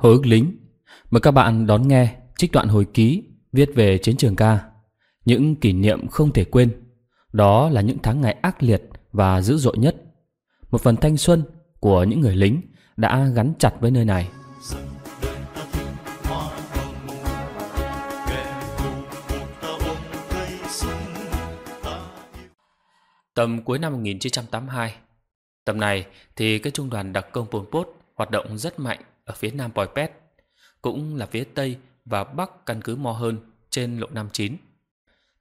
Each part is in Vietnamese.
Hồi ức lính Mời các bạn đón nghe trích đoạn hồi ký viết về chiến trường ca Những kỷ niệm không thể quên Đó là những tháng ngày ác liệt và dữ dội nhất Một phần thanh xuân của những người lính đã gắn chặt với nơi này Tầm cuối năm 1982 Tầm này thì cái trung đoàn đặc công Pol Pot hoạt động rất mạnh ở phía nam Bòi pet cũng là phía tây và bắc căn cứ Mo Hơn trên lộ 59.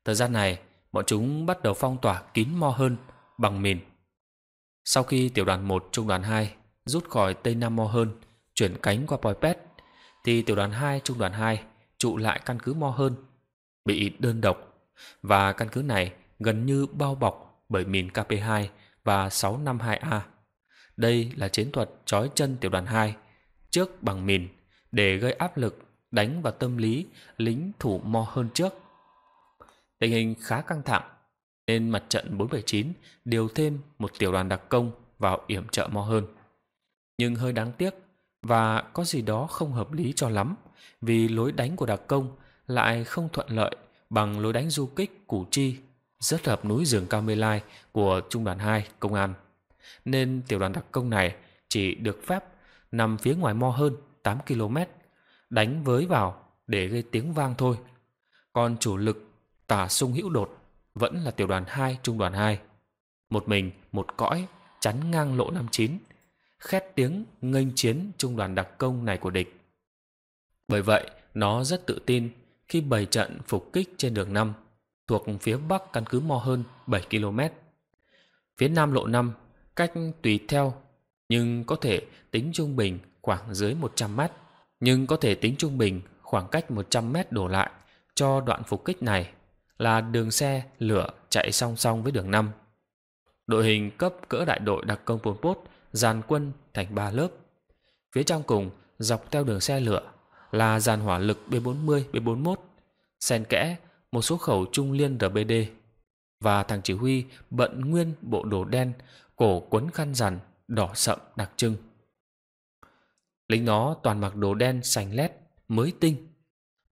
Thời gian này, bọn chúng bắt đầu phong tỏa kín Mo Hơn bằng mìn. Sau khi tiểu đoàn 1 trung đoàn 2 rút khỏi tây nam Mo Hơn, chuyển cánh qua Bòi pet thì tiểu đoàn 2 trung đoàn 2 trụ lại căn cứ Mo Hơn, bị đơn độc và căn cứ này gần như bao bọc bởi mìn KP2 và 652A. Đây là chiến thuật trói chân tiểu đoàn 2 trước bằng mìn để gây áp lực đánh vào tâm lý lính thủ mo hơn trước. Tình hình khá căng thẳng nên mặt trận 479 điều thêm một tiểu đoàn đặc công vào yểm trợ mo hơn. Nhưng hơi đáng tiếc và có gì đó không hợp lý cho lắm vì lối đánh của đặc công lại không thuận lợi bằng lối đánh du kích Củ Chi rất hợp núi rừng Cao Mê Lai của Trung đoàn 2 Công an. Nên tiểu đoàn đặc công này chỉ được phép nằm phía ngoài mo hơn 8 km, đánh với vào để gây tiếng vang thôi. Còn chủ lực tả sung hữu đột vẫn là tiểu đoàn 2 trung đoàn 2. Một mình, một cõi, chắn ngang lỗ 59, khét tiếng nghênh chiến trung đoàn đặc công này của địch. Bởi vậy, nó rất tự tin khi bày trận phục kích trên đường 5 thuộc phía bắc căn cứ Mo hơn 7 km. Phía nam lộ 5 cách tùy theo nhưng có thể tính trung bình khoảng dưới 100 mét, nhưng có thể tính trung bình khoảng cách 100 mét đổ lại cho đoạn phục kích này là đường xe lửa chạy song song với đường 5. Đội hình cấp cỡ đại đội đặc công Pol Pot dàn quân thành 3 lớp. Phía trong cùng dọc theo đường xe lửa là dàn hỏa lực B40, B41, xen kẽ một số khẩu trung liên RBD và thằng chỉ huy bận nguyên bộ đồ đen, cổ quấn khăn rằn đỏ sậm đặc trưng. Lính nó toàn mặc đồ đen sành lét, mới tinh,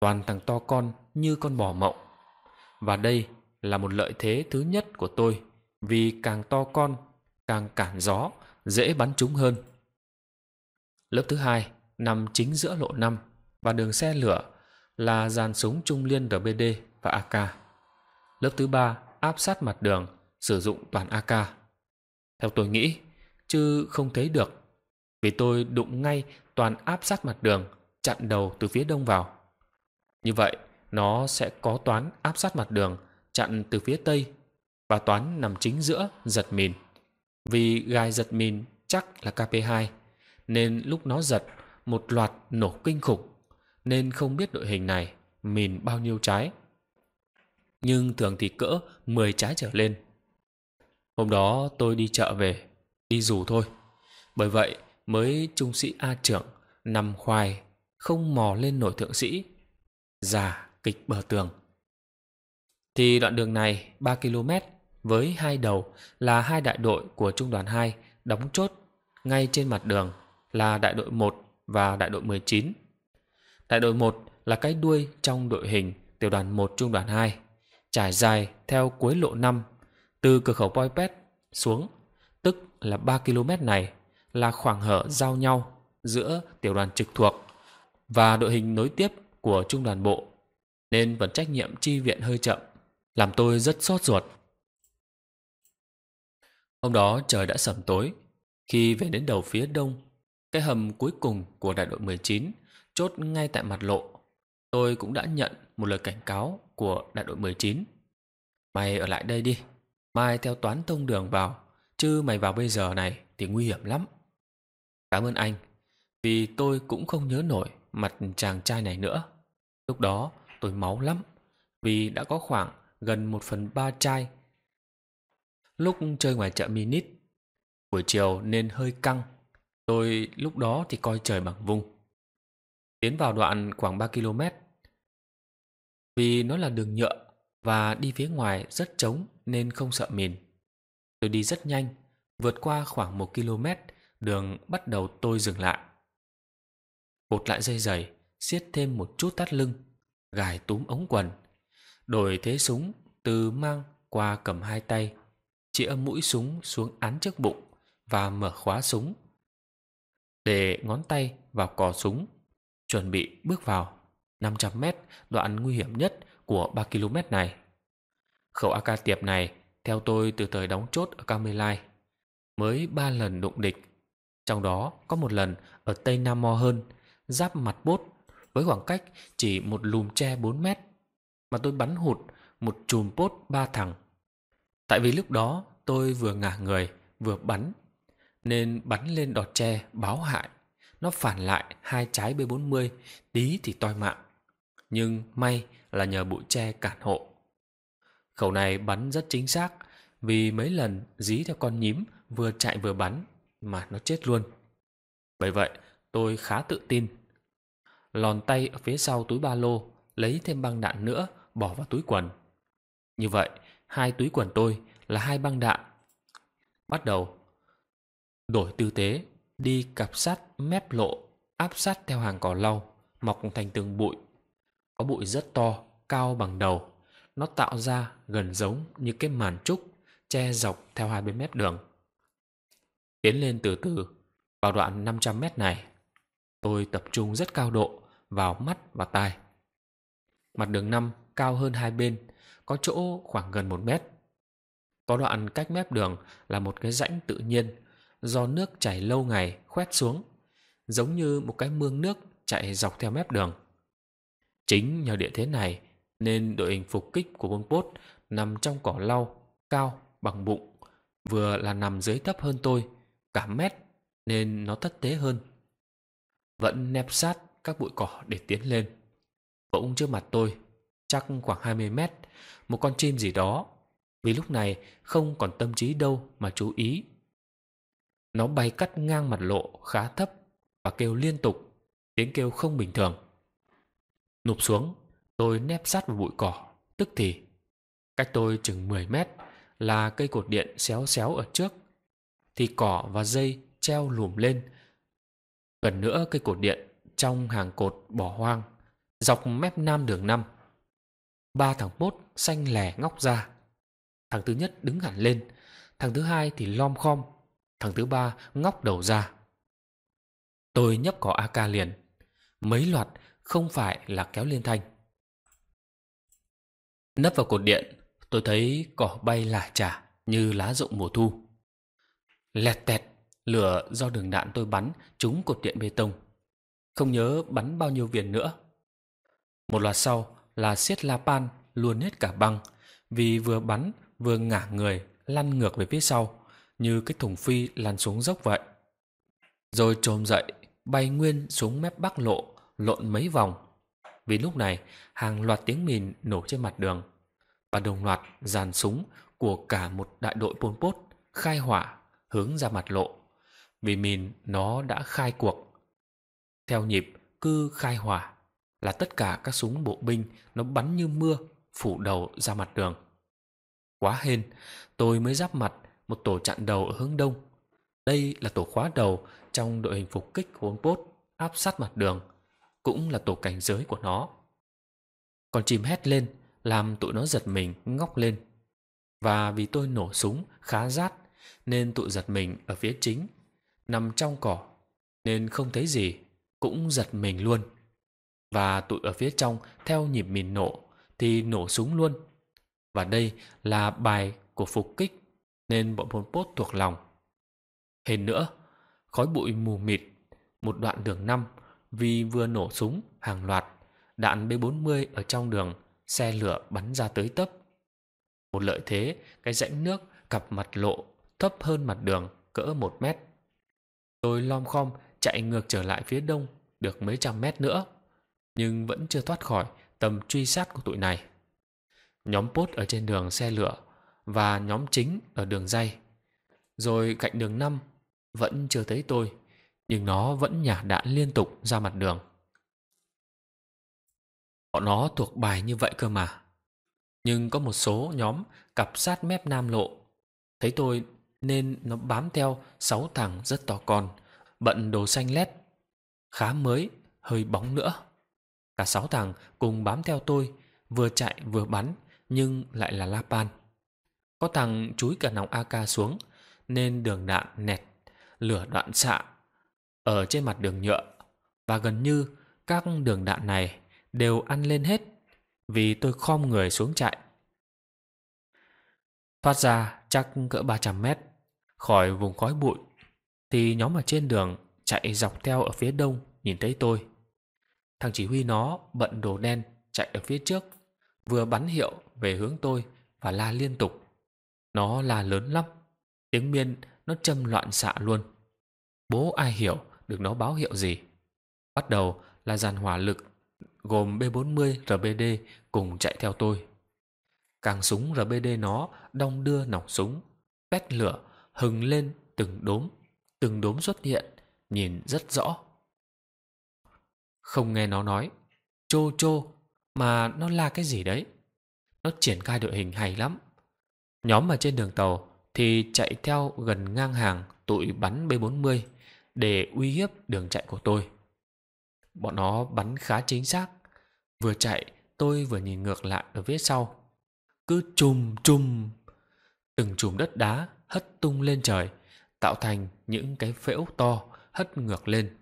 toàn thằng to con như con bò mộng. Và đây là một lợi thế thứ nhất của tôi vì càng to con, càng cản gió, dễ bắn trúng hơn. Lớp thứ hai nằm chính giữa lộ 5 và đường xe lửa là dàn súng trung liên RBD và AK. Lớp thứ ba áp sát mặt đường, sử dụng toàn AK. Theo tôi nghĩ, chứ không thấy được. Vì tôi đụng ngay toàn áp sát mặt đường, chặn đầu từ phía đông vào. Như vậy, nó sẽ có toán áp sát mặt đường, chặn từ phía tây và toán nằm chính giữa giật mìn. Vì gai giật mìn chắc là KP2 nên lúc nó giật một loạt nổ kinh khủng nên không biết đội hình này mìn bao nhiêu trái. Nhưng thường thì cỡ 10 trái trở lên. Hôm đó tôi đi chợ về đi dù thôi. Bởi vậy mới trung sĩ A trưởng nằm khoai không mò lên nổi thượng sĩ. Giả kịch bờ tường. Thì đoạn đường này 3 km với hai đầu là hai đại đội của trung đoàn 2 đóng chốt ngay trên mặt đường là đại đội 1 và đại đội 19. Đại đội 1 là cái đuôi trong đội hình tiểu đoàn 1 trung đoàn 2, trải dài theo cuối lộ 5 từ cửa khẩu Poipet xuống là 3 km này là khoảng hở giao nhau giữa tiểu đoàn trực thuộc và đội hình nối tiếp của trung đoàn bộ nên vẫn trách nhiệm chi viện hơi chậm làm tôi rất sốt ruột hôm đó trời đã sẩm tối khi về đến đầu phía đông cái hầm cuối cùng của đại đội 19 chốt ngay tại mặt lộ tôi cũng đã nhận một lời cảnh cáo của đại đội 19 mày ở lại đây đi mai theo toán thông đường vào Chứ mày vào bây giờ này thì nguy hiểm lắm. Cảm ơn anh, vì tôi cũng không nhớ nổi mặt chàng trai này nữa. Lúc đó tôi máu lắm, vì đã có khoảng gần một phần ba chai. Lúc chơi ngoài chợ Minit, buổi chiều nên hơi căng. Tôi lúc đó thì coi trời bằng vung. Tiến vào đoạn khoảng 3 km. Vì nó là đường nhựa và đi phía ngoài rất trống nên không sợ mìn. Tôi đi rất nhanh, vượt qua khoảng một km, đường bắt đầu tôi dừng lại. Cột lại dây giày, siết thêm một chút tắt lưng, gài túm ống quần. Đổi thế súng từ mang qua cầm hai tay, chĩa mũi súng xuống án trước bụng và mở khóa súng. Để ngón tay vào cò súng, chuẩn bị bước vào 500 mét đoạn nguy hiểm nhất của 3 km này. Khẩu AK tiệp này theo tôi từ thời đóng chốt ở Camelai, mới ba lần đụng địch. Trong đó có một lần ở Tây Nam Mo hơn, giáp mặt bốt, với khoảng cách chỉ một lùm tre 4 mét, mà tôi bắn hụt một chùm bốt ba thẳng. Tại vì lúc đó tôi vừa ngả người, vừa bắn, nên bắn lên đọt tre báo hại. Nó phản lại hai trái B40, tí thì toi mạng. Nhưng may là nhờ bụi tre cản hộ. Khẩu này bắn rất chính xác, vì mấy lần dí theo con nhím vừa chạy vừa bắn mà nó chết luôn. Bởi vậy, tôi khá tự tin. Lòn tay ở phía sau túi ba lô, lấy thêm băng đạn nữa, bỏ vào túi quần. Như vậy, hai túi quần tôi là hai băng đạn. Bắt đầu đổi tư thế, đi cặp sắt mép lộ, áp sát theo hàng cỏ lau, mọc thành từng bụi. Có bụi rất to, cao bằng đầu nó tạo ra gần giống như cái màn trúc che dọc theo hai bên mép đường. Tiến lên từ từ, vào đoạn 500 mét này, tôi tập trung rất cao độ vào mắt và tai. Mặt đường 5 cao hơn hai bên, có chỗ khoảng gần 1 mét. Có đoạn cách mép đường là một cái rãnh tự nhiên do nước chảy lâu ngày khoét xuống, giống như một cái mương nước chạy dọc theo mép đường. Chính nhờ địa thế này nên đội hình phục kích của Pol Pot nằm trong cỏ lau, cao, bằng bụng, vừa là nằm dưới thấp hơn tôi, cả mét, nên nó thất tế hơn. Vẫn nép sát các bụi cỏ để tiến lên. Bỗng trước mặt tôi, chắc khoảng 20 mét, một con chim gì đó, vì lúc này không còn tâm trí đâu mà chú ý. Nó bay cắt ngang mặt lộ khá thấp và kêu liên tục, tiếng kêu không bình thường. Nụp xuống, Tôi nép sát vào bụi cỏ, tức thì. Cách tôi chừng 10 mét là cây cột điện xéo xéo ở trước. Thì cỏ và dây treo lùm lên. Gần nữa cây cột điện trong hàng cột bỏ hoang, dọc mép nam đường năm Ba thằng bốt xanh lẻ ngóc ra. Thằng thứ nhất đứng hẳn lên, thằng thứ hai thì lom khom, thằng thứ ba ngóc đầu ra. Tôi nhấp cỏ AK liền. Mấy loạt không phải là kéo liên thanh. Nấp vào cột điện, tôi thấy cỏ bay lả chả như lá rụng mùa thu. Lẹt tẹt, lửa do đường đạn tôi bắn trúng cột điện bê tông. Không nhớ bắn bao nhiêu viên nữa. Một loạt sau là siết la pan luôn hết cả băng vì vừa bắn vừa ngả người lăn ngược về phía sau như cái thùng phi lăn xuống dốc vậy. Rồi trồm dậy, bay nguyên xuống mép bắc lộ, lộn mấy vòng vì lúc này hàng loạt tiếng mìn nổ trên mặt đường và đồng loạt dàn súng của cả một đại đội Pol Pot khai hỏa hướng ra mặt lộ vì mìn nó đã khai cuộc. Theo nhịp cứ khai hỏa là tất cả các súng bộ binh nó bắn như mưa phủ đầu ra mặt đường. Quá hên, tôi mới giáp mặt một tổ chặn đầu ở hướng đông. Đây là tổ khóa đầu trong đội hình phục kích của Pol Pot áp sát mặt đường cũng là tổ cảnh giới của nó. Con chim hét lên, làm tụi nó giật mình ngóc lên. Và vì tôi nổ súng khá rát nên tụi giật mình ở phía chính, nằm trong cỏ nên không thấy gì, cũng giật mình luôn. Và tụi ở phía trong theo nhịp mình nổ thì nổ súng luôn. Và đây là bài của phục kích nên bọn Pol Pot thuộc lòng. Hên nữa, khói bụi mù mịt, một đoạn đường năm vì vừa nổ súng, hàng loạt, đạn B40 ở trong đường, xe lửa bắn ra tới tấp. Một lợi thế, cái rãnh nước cặp mặt lộ thấp hơn mặt đường cỡ một mét. Tôi lom khom chạy ngược trở lại phía đông được mấy trăm mét nữa, nhưng vẫn chưa thoát khỏi tầm truy sát của tụi này. Nhóm pốt ở trên đường xe lửa và nhóm chính ở đường dây. Rồi cạnh đường năm vẫn chưa thấy tôi nhưng nó vẫn nhả đạn liên tục ra mặt đường. Bọn nó thuộc bài như vậy cơ mà. Nhưng có một số nhóm cặp sát mép nam lộ. Thấy tôi nên nó bám theo sáu thằng rất to con, bận đồ xanh lét, khá mới, hơi bóng nữa. Cả sáu thằng cùng bám theo tôi, vừa chạy vừa bắn, nhưng lại là la pan. Có thằng chúi cả nòng AK xuống, nên đường đạn nẹt, lửa đoạn xạ ở trên mặt đường nhựa và gần như các đường đạn này đều ăn lên hết vì tôi khom người xuống chạy. Thoát ra chắc cỡ 300 mét khỏi vùng khói bụi thì nhóm ở trên đường chạy dọc theo ở phía đông nhìn thấy tôi. Thằng chỉ huy nó bận đồ đen chạy ở phía trước vừa bắn hiệu về hướng tôi và la liên tục. Nó la lớn lắm, tiếng miên nó châm loạn xạ luôn. Bố ai hiểu được nó báo hiệu gì. Bắt đầu là dàn hỏa lực gồm B40 RBD cùng chạy theo tôi. Càng súng RBD nó đong đưa nòng súng, bét lửa hừng lên từng đốm, từng đốm xuất hiện, nhìn rất rõ. Không nghe nó nói, chô chô, mà nó là cái gì đấy? Nó triển khai đội hình hay lắm. Nhóm ở trên đường tàu thì chạy theo gần ngang hàng tụi bắn B40 để uy hiếp đường chạy của tôi. Bọn nó bắn khá chính xác. Vừa chạy, tôi vừa nhìn ngược lại ở phía sau. Cứ chùm chùm. Từng chùm đất đá hất tung lên trời, tạo thành những cái phễu to hất ngược lên.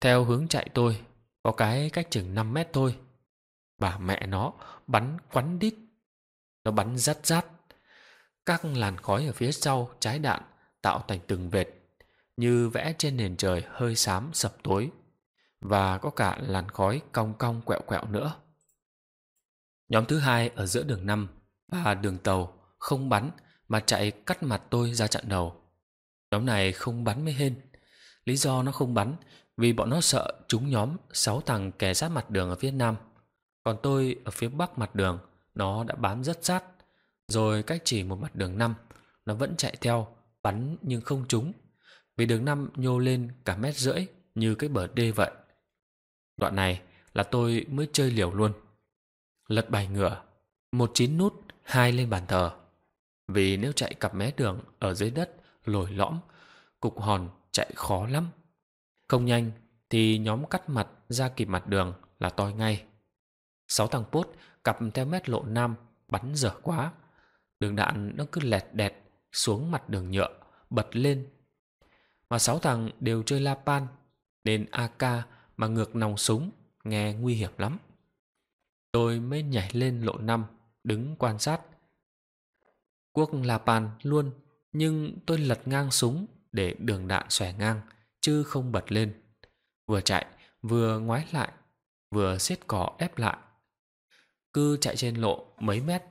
Theo hướng chạy tôi, có cái cách chừng 5 mét thôi. Bà mẹ nó bắn quắn đít. Nó bắn rát rát. Các làn khói ở phía sau trái đạn tạo thành từng vệt như vẽ trên nền trời hơi xám sập tối và có cả làn khói cong cong quẹo quẹo nữa. Nhóm thứ hai ở giữa đường năm và đường tàu không bắn mà chạy cắt mặt tôi ra chặn đầu. Nhóm này không bắn mới hên. Lý do nó không bắn vì bọn nó sợ chúng nhóm sáu thằng kè sát mặt đường ở phía Nam. Còn tôi ở phía Bắc mặt đường, nó đã bám rất sát. Rồi cách chỉ một mặt đường năm nó vẫn chạy theo, bắn nhưng không trúng vì đường năm nhô lên cả mét rưỡi như cái bờ đê vậy. Đoạn này là tôi mới chơi liều luôn. Lật bài ngựa, một chín nút, hai lên bàn thờ. Vì nếu chạy cặp mé đường ở dưới đất lồi lõm, cục hòn chạy khó lắm. Không nhanh thì nhóm cắt mặt ra kịp mặt đường là toi ngay. Sáu thằng pốt cặp theo mét lộ nam bắn dở quá. Đường đạn nó cứ lẹt đẹt xuống mặt đường nhựa, bật lên mà sáu thằng đều chơi la pan nên AK mà ngược nòng súng nghe nguy hiểm lắm. Tôi mới nhảy lên lộ năm đứng quan sát. cuốc la pan luôn nhưng tôi lật ngang súng để đường đạn xòe ngang chứ không bật lên. Vừa chạy vừa ngoái lại vừa xiết cỏ ép lại. Cứ chạy trên lộ mấy mét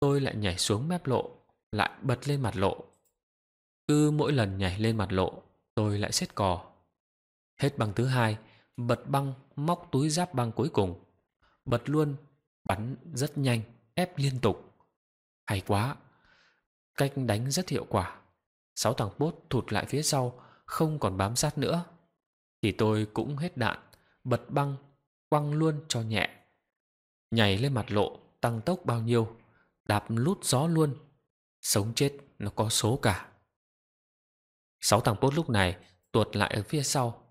tôi lại nhảy xuống mép lộ lại bật lên mặt lộ. Cứ mỗi lần nhảy lên mặt lộ tôi lại xếp cò. Hết băng thứ hai, bật băng móc túi giáp băng cuối cùng. Bật luôn, bắn rất nhanh, ép liên tục. Hay quá, cách đánh rất hiệu quả. Sáu thằng bốt thụt lại phía sau, không còn bám sát nữa. Thì tôi cũng hết đạn, bật băng, quăng luôn cho nhẹ. Nhảy lên mặt lộ, tăng tốc bao nhiêu, đạp lút gió luôn. Sống chết nó có số cả. Sáu thằng bốt lúc này tuột lại ở phía sau.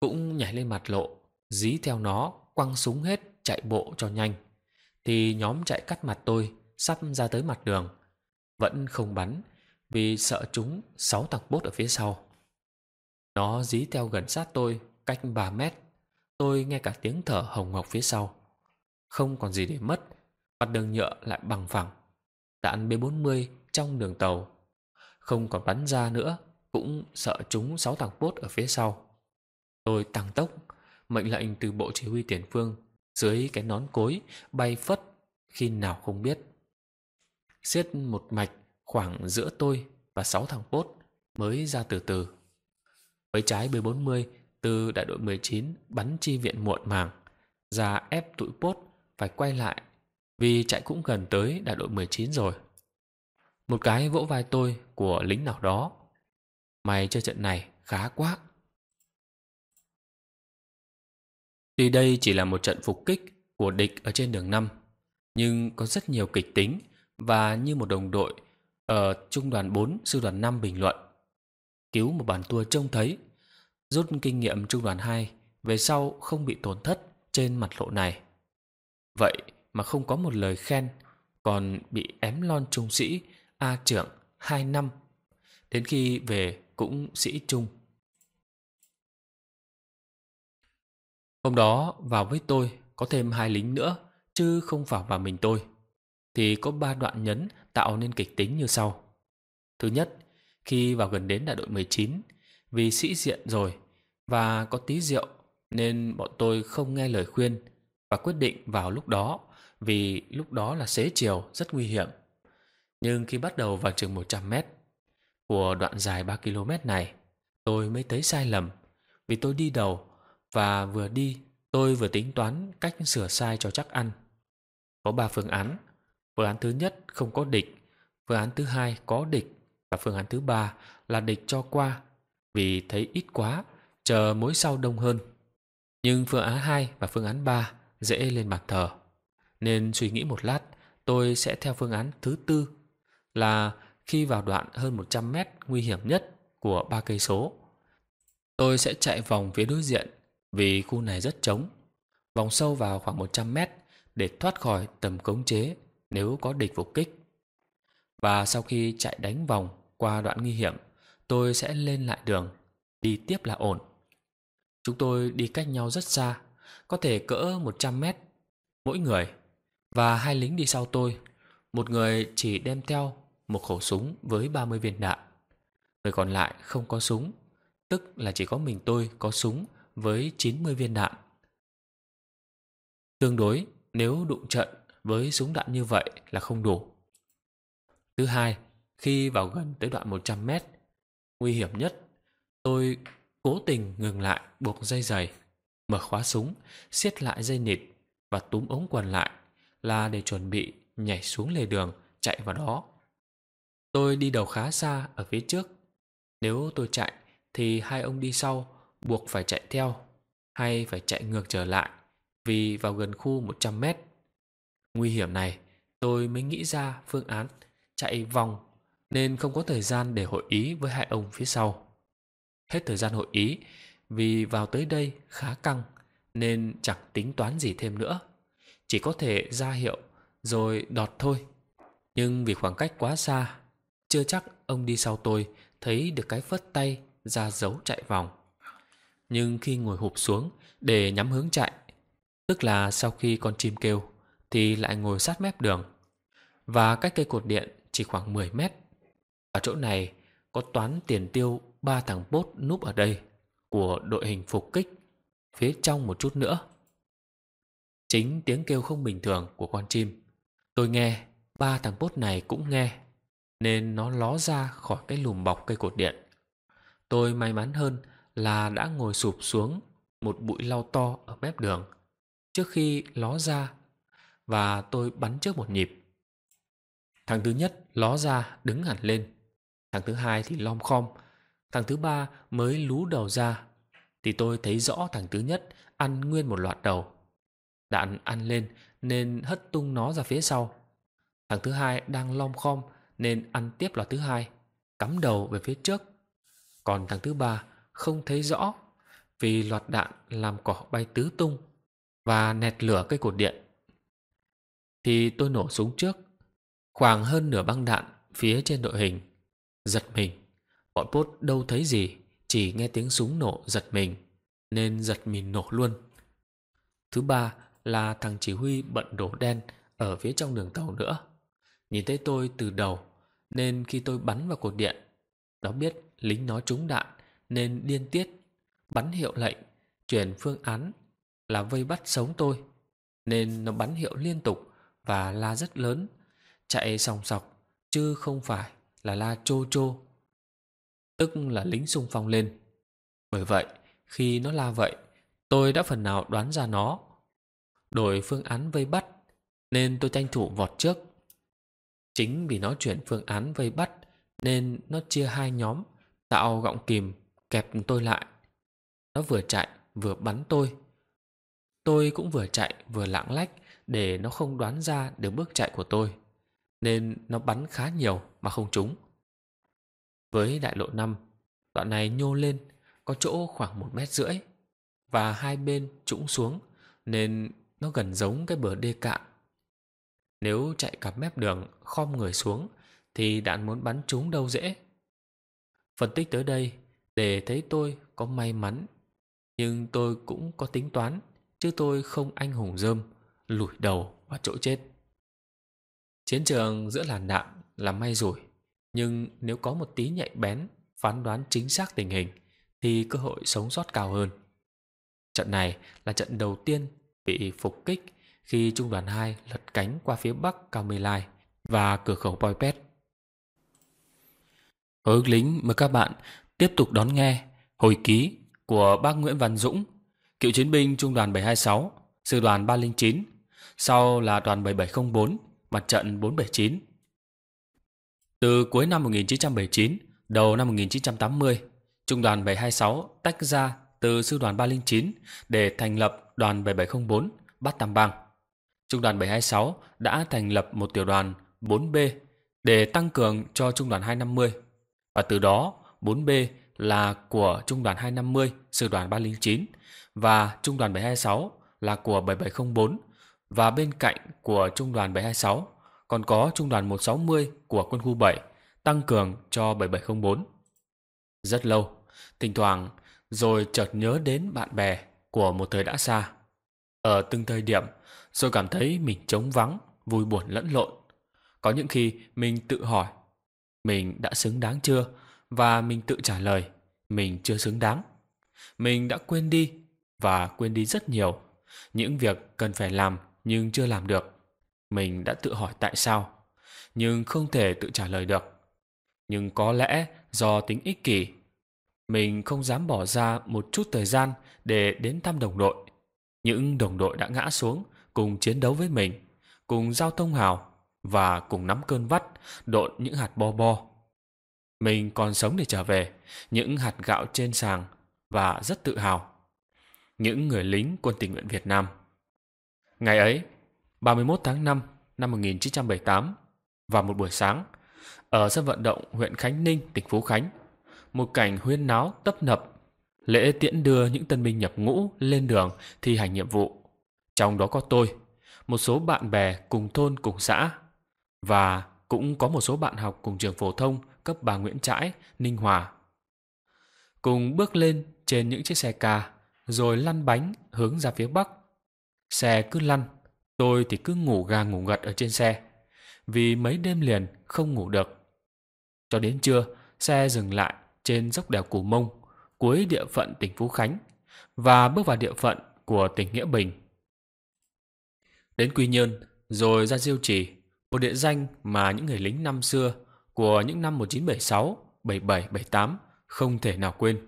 Cũng nhảy lên mặt lộ, dí theo nó, quăng súng hết, chạy bộ cho nhanh. Thì nhóm chạy cắt mặt tôi, sắp ra tới mặt đường. Vẫn không bắn, vì sợ chúng sáu thằng bốt ở phía sau. Nó dí theo gần sát tôi, cách 3 mét. Tôi nghe cả tiếng thở hồng ngọc phía sau. Không còn gì để mất, mặt đường nhựa lại bằng phẳng. Đạn B40 trong đường tàu. Không còn bắn ra nữa cũng sợ chúng sáu thằng bốt ở phía sau. Tôi tăng tốc, mệnh lệnh từ bộ chỉ huy tiền phương, dưới cái nón cối, bay phất, khi nào không biết. Xiết một mạch khoảng giữa tôi và sáu thằng bốt mới ra từ từ. Với trái B40 từ đại đội 19 bắn chi viện muộn màng, ra ép tụi bốt phải quay lại vì chạy cũng gần tới đại đội 19 rồi. Một cái vỗ vai tôi của lính nào đó Mày chơi trận này khá quá. Tuy đây chỉ là một trận phục kích của địch ở trên đường 5, nhưng có rất nhiều kịch tính và như một đồng đội ở Trung đoàn 4, Sư đoàn 5 bình luận. Cứu một bàn tua trông thấy, rút kinh nghiệm Trung đoàn 2 về sau không bị tổn thất trên mặt lộ này. Vậy mà không có một lời khen, còn bị ém lon trung sĩ A trưởng 2 năm. Đến khi về cũng sĩ trung. Hôm đó vào với tôi có thêm hai lính nữa chứ không vào vào mình tôi. Thì có ba đoạn nhấn tạo nên kịch tính như sau. Thứ nhất, khi vào gần đến đại đội 19, vì sĩ diện rồi và có tí rượu nên bọn tôi không nghe lời khuyên và quyết định vào lúc đó vì lúc đó là xế chiều rất nguy hiểm. Nhưng khi bắt đầu vào chừng 100 mét của đoạn dài 3 km này, tôi mới thấy sai lầm. Vì tôi đi đầu và vừa đi tôi vừa tính toán cách sửa sai cho chắc ăn. Có 3 phương án. Phương án thứ nhất không có địch, phương án thứ hai có địch và phương án thứ ba là địch cho qua vì thấy ít quá, chờ mối sau đông hơn. Nhưng phương án 2 và phương án 3 dễ lên bàn thờ. Nên suy nghĩ một lát, tôi sẽ theo phương án thứ tư là khi vào đoạn hơn 100 mét nguy hiểm nhất của ba cây số. Tôi sẽ chạy vòng phía đối diện vì khu này rất trống, vòng sâu vào khoảng 100 mét để thoát khỏi tầm cống chế nếu có địch phục kích. Và sau khi chạy đánh vòng qua đoạn nguy hiểm, tôi sẽ lên lại đường, đi tiếp là ổn. Chúng tôi đi cách nhau rất xa, có thể cỡ 100 mét mỗi người và hai lính đi sau tôi, một người chỉ đem theo một khẩu súng với 30 viên đạn. Người còn lại không có súng, tức là chỉ có mình tôi có súng với 90 viên đạn. Tương đối, nếu đụng trận với súng đạn như vậy là không đủ. Thứ hai, khi vào gần tới đoạn 100 mét, nguy hiểm nhất, tôi cố tình ngừng lại buộc dây giày, mở khóa súng, siết lại dây nịt và túm ống quần lại là để chuẩn bị nhảy xuống lề đường chạy vào đó Tôi đi đầu khá xa ở phía trước. Nếu tôi chạy thì hai ông đi sau buộc phải chạy theo hay phải chạy ngược trở lại vì vào gần khu 100 mét. Nguy hiểm này tôi mới nghĩ ra phương án chạy vòng nên không có thời gian để hội ý với hai ông phía sau. Hết thời gian hội ý vì vào tới đây khá căng nên chẳng tính toán gì thêm nữa. Chỉ có thể ra hiệu rồi đọt thôi. Nhưng vì khoảng cách quá xa chưa chắc ông đi sau tôi Thấy được cái phất tay ra dấu chạy vòng Nhưng khi ngồi hụp xuống Để nhắm hướng chạy Tức là sau khi con chim kêu Thì lại ngồi sát mép đường Và cách cây cột điện chỉ khoảng 10 mét Ở chỗ này Có toán tiền tiêu ba thằng bốt núp ở đây Của đội hình phục kích Phía trong một chút nữa Chính tiếng kêu không bình thường của con chim Tôi nghe Ba thằng bốt này cũng nghe nên nó ló ra khỏi cái lùm bọc cây cột điện. Tôi may mắn hơn là đã ngồi sụp xuống một bụi lau to ở mép đường trước khi ló ra và tôi bắn trước một nhịp. Thằng thứ nhất ló ra đứng hẳn lên, thằng thứ hai thì lom khom, thằng thứ ba mới lú đầu ra thì tôi thấy rõ thằng thứ nhất ăn nguyên một loạt đầu. Đạn ăn lên nên hất tung nó ra phía sau. Thằng thứ hai đang lom khom nên ăn tiếp lò thứ hai, cắm đầu về phía trước. Còn thằng thứ ba không thấy rõ vì loạt đạn làm cỏ bay tứ tung và nẹt lửa cây cột điện. Thì tôi nổ súng trước, khoảng hơn nửa băng đạn phía trên đội hình. Giật mình, bọn pốt đâu thấy gì, chỉ nghe tiếng súng nổ giật mình, nên giật mình nổ luôn. Thứ ba là thằng chỉ huy bận đổ đen ở phía trong đường tàu nữa. Nhìn thấy tôi từ đầu nên khi tôi bắn vào cột điện, nó biết lính nó trúng đạn nên điên tiết, bắn hiệu lệnh, chuyển phương án là vây bắt sống tôi, nên nó bắn hiệu liên tục và la rất lớn, chạy sòng sọc chứ không phải là la chô chô, tức là lính xung phong lên. Bởi vậy, khi nó la vậy, tôi đã phần nào đoán ra nó. Đổi phương án vây bắt, nên tôi tranh thủ vọt trước, Chính vì nó chuyển phương án vây bắt nên nó chia hai nhóm, tạo gọng kìm, kẹp tôi lại. Nó vừa chạy vừa bắn tôi. Tôi cũng vừa chạy vừa lạng lách để nó không đoán ra được bước chạy của tôi. Nên nó bắn khá nhiều mà không trúng. Với đại lộ 5, đoạn này nhô lên, có chỗ khoảng một mét rưỡi. Và hai bên trũng xuống nên nó gần giống cái bờ đê cạn nếu chạy cặp mép đường, khom người xuống, thì đạn muốn bắn trúng đâu dễ. Phân tích tới đây, để thấy tôi có may mắn, nhưng tôi cũng có tính toán, chứ tôi không anh hùng dơm, lủi đầu và chỗ chết. Chiến trường giữa làn đạn là may rủi, nhưng nếu có một tí nhạy bén, phán đoán chính xác tình hình, thì cơ hội sống sót cao hơn. Trận này là trận đầu tiên bị phục kích khi trung đoàn 2 lật cánh qua phía bắc Cao Mê Lai và cửa khẩu pet Hướng lính mời các bạn tiếp tục đón nghe hồi ký của bác Nguyễn Văn Dũng, cựu chiến binh trung đoàn 726, sư đoàn 309, sau là đoàn 7704, mặt trận 479. Từ cuối năm 1979, đầu năm 1980, trung đoàn 726 tách ra từ sư đoàn 309 để thành lập đoàn 7704 Bát Tam Bang. Trung đoàn 726 đã thành lập một tiểu đoàn 4B để tăng cường cho Trung đoàn 250 và từ đó 4B là của Trung đoàn 250, Sư đoàn 309 và Trung đoàn 726 là của 7704 và bên cạnh của Trung đoàn 726 còn có Trung đoàn 160 của quân khu 7 tăng cường cho 7704. Rất lâu, thỉnh thoảng rồi chợt nhớ đến bạn bè của một thời đã xa. Ở từng thời điểm, rồi cảm thấy mình trống vắng, vui buồn lẫn lộn. Có những khi mình tự hỏi, mình đã xứng đáng chưa? Và mình tự trả lời, mình chưa xứng đáng. Mình đã quên đi, và quên đi rất nhiều. Những việc cần phải làm nhưng chưa làm được. Mình đã tự hỏi tại sao, nhưng không thể tự trả lời được. Nhưng có lẽ do tính ích kỷ, mình không dám bỏ ra một chút thời gian để đến thăm đồng đội. Những đồng đội đã ngã xuống cùng chiến đấu với mình, cùng giao thông hào và cùng nắm cơn vắt, độn những hạt bo bo. Mình còn sống để trở về, những hạt gạo trên sàng và rất tự hào. Những người lính quân tình nguyện Việt Nam. Ngày ấy, 31 tháng 5 năm 1978 vào một buổi sáng, ở sân vận động huyện Khánh Ninh, tỉnh Phú Khánh, một cảnh huyên náo tấp nập. Lễ tiễn đưa những tân binh nhập ngũ lên đường thi hành nhiệm vụ. Trong đó có tôi, một số bạn bè cùng thôn cùng xã và cũng có một số bạn học cùng trường phổ thông cấp bà Nguyễn Trãi, Ninh Hòa. Cùng bước lên trên những chiếc xe ca rồi lăn bánh hướng ra phía bắc. Xe cứ lăn, tôi thì cứ ngủ gà ngủ gật ở trên xe vì mấy đêm liền không ngủ được. Cho đến trưa, xe dừng lại trên dốc đèo củ Mông, cuối địa phận tỉnh Phú Khánh và bước vào địa phận của tỉnh Nghĩa Bình. Đến Quy Nhơn, rồi ra Diêu Trì, một địa danh mà những người lính năm xưa của những năm 1976, 77, 78 không thể nào quên.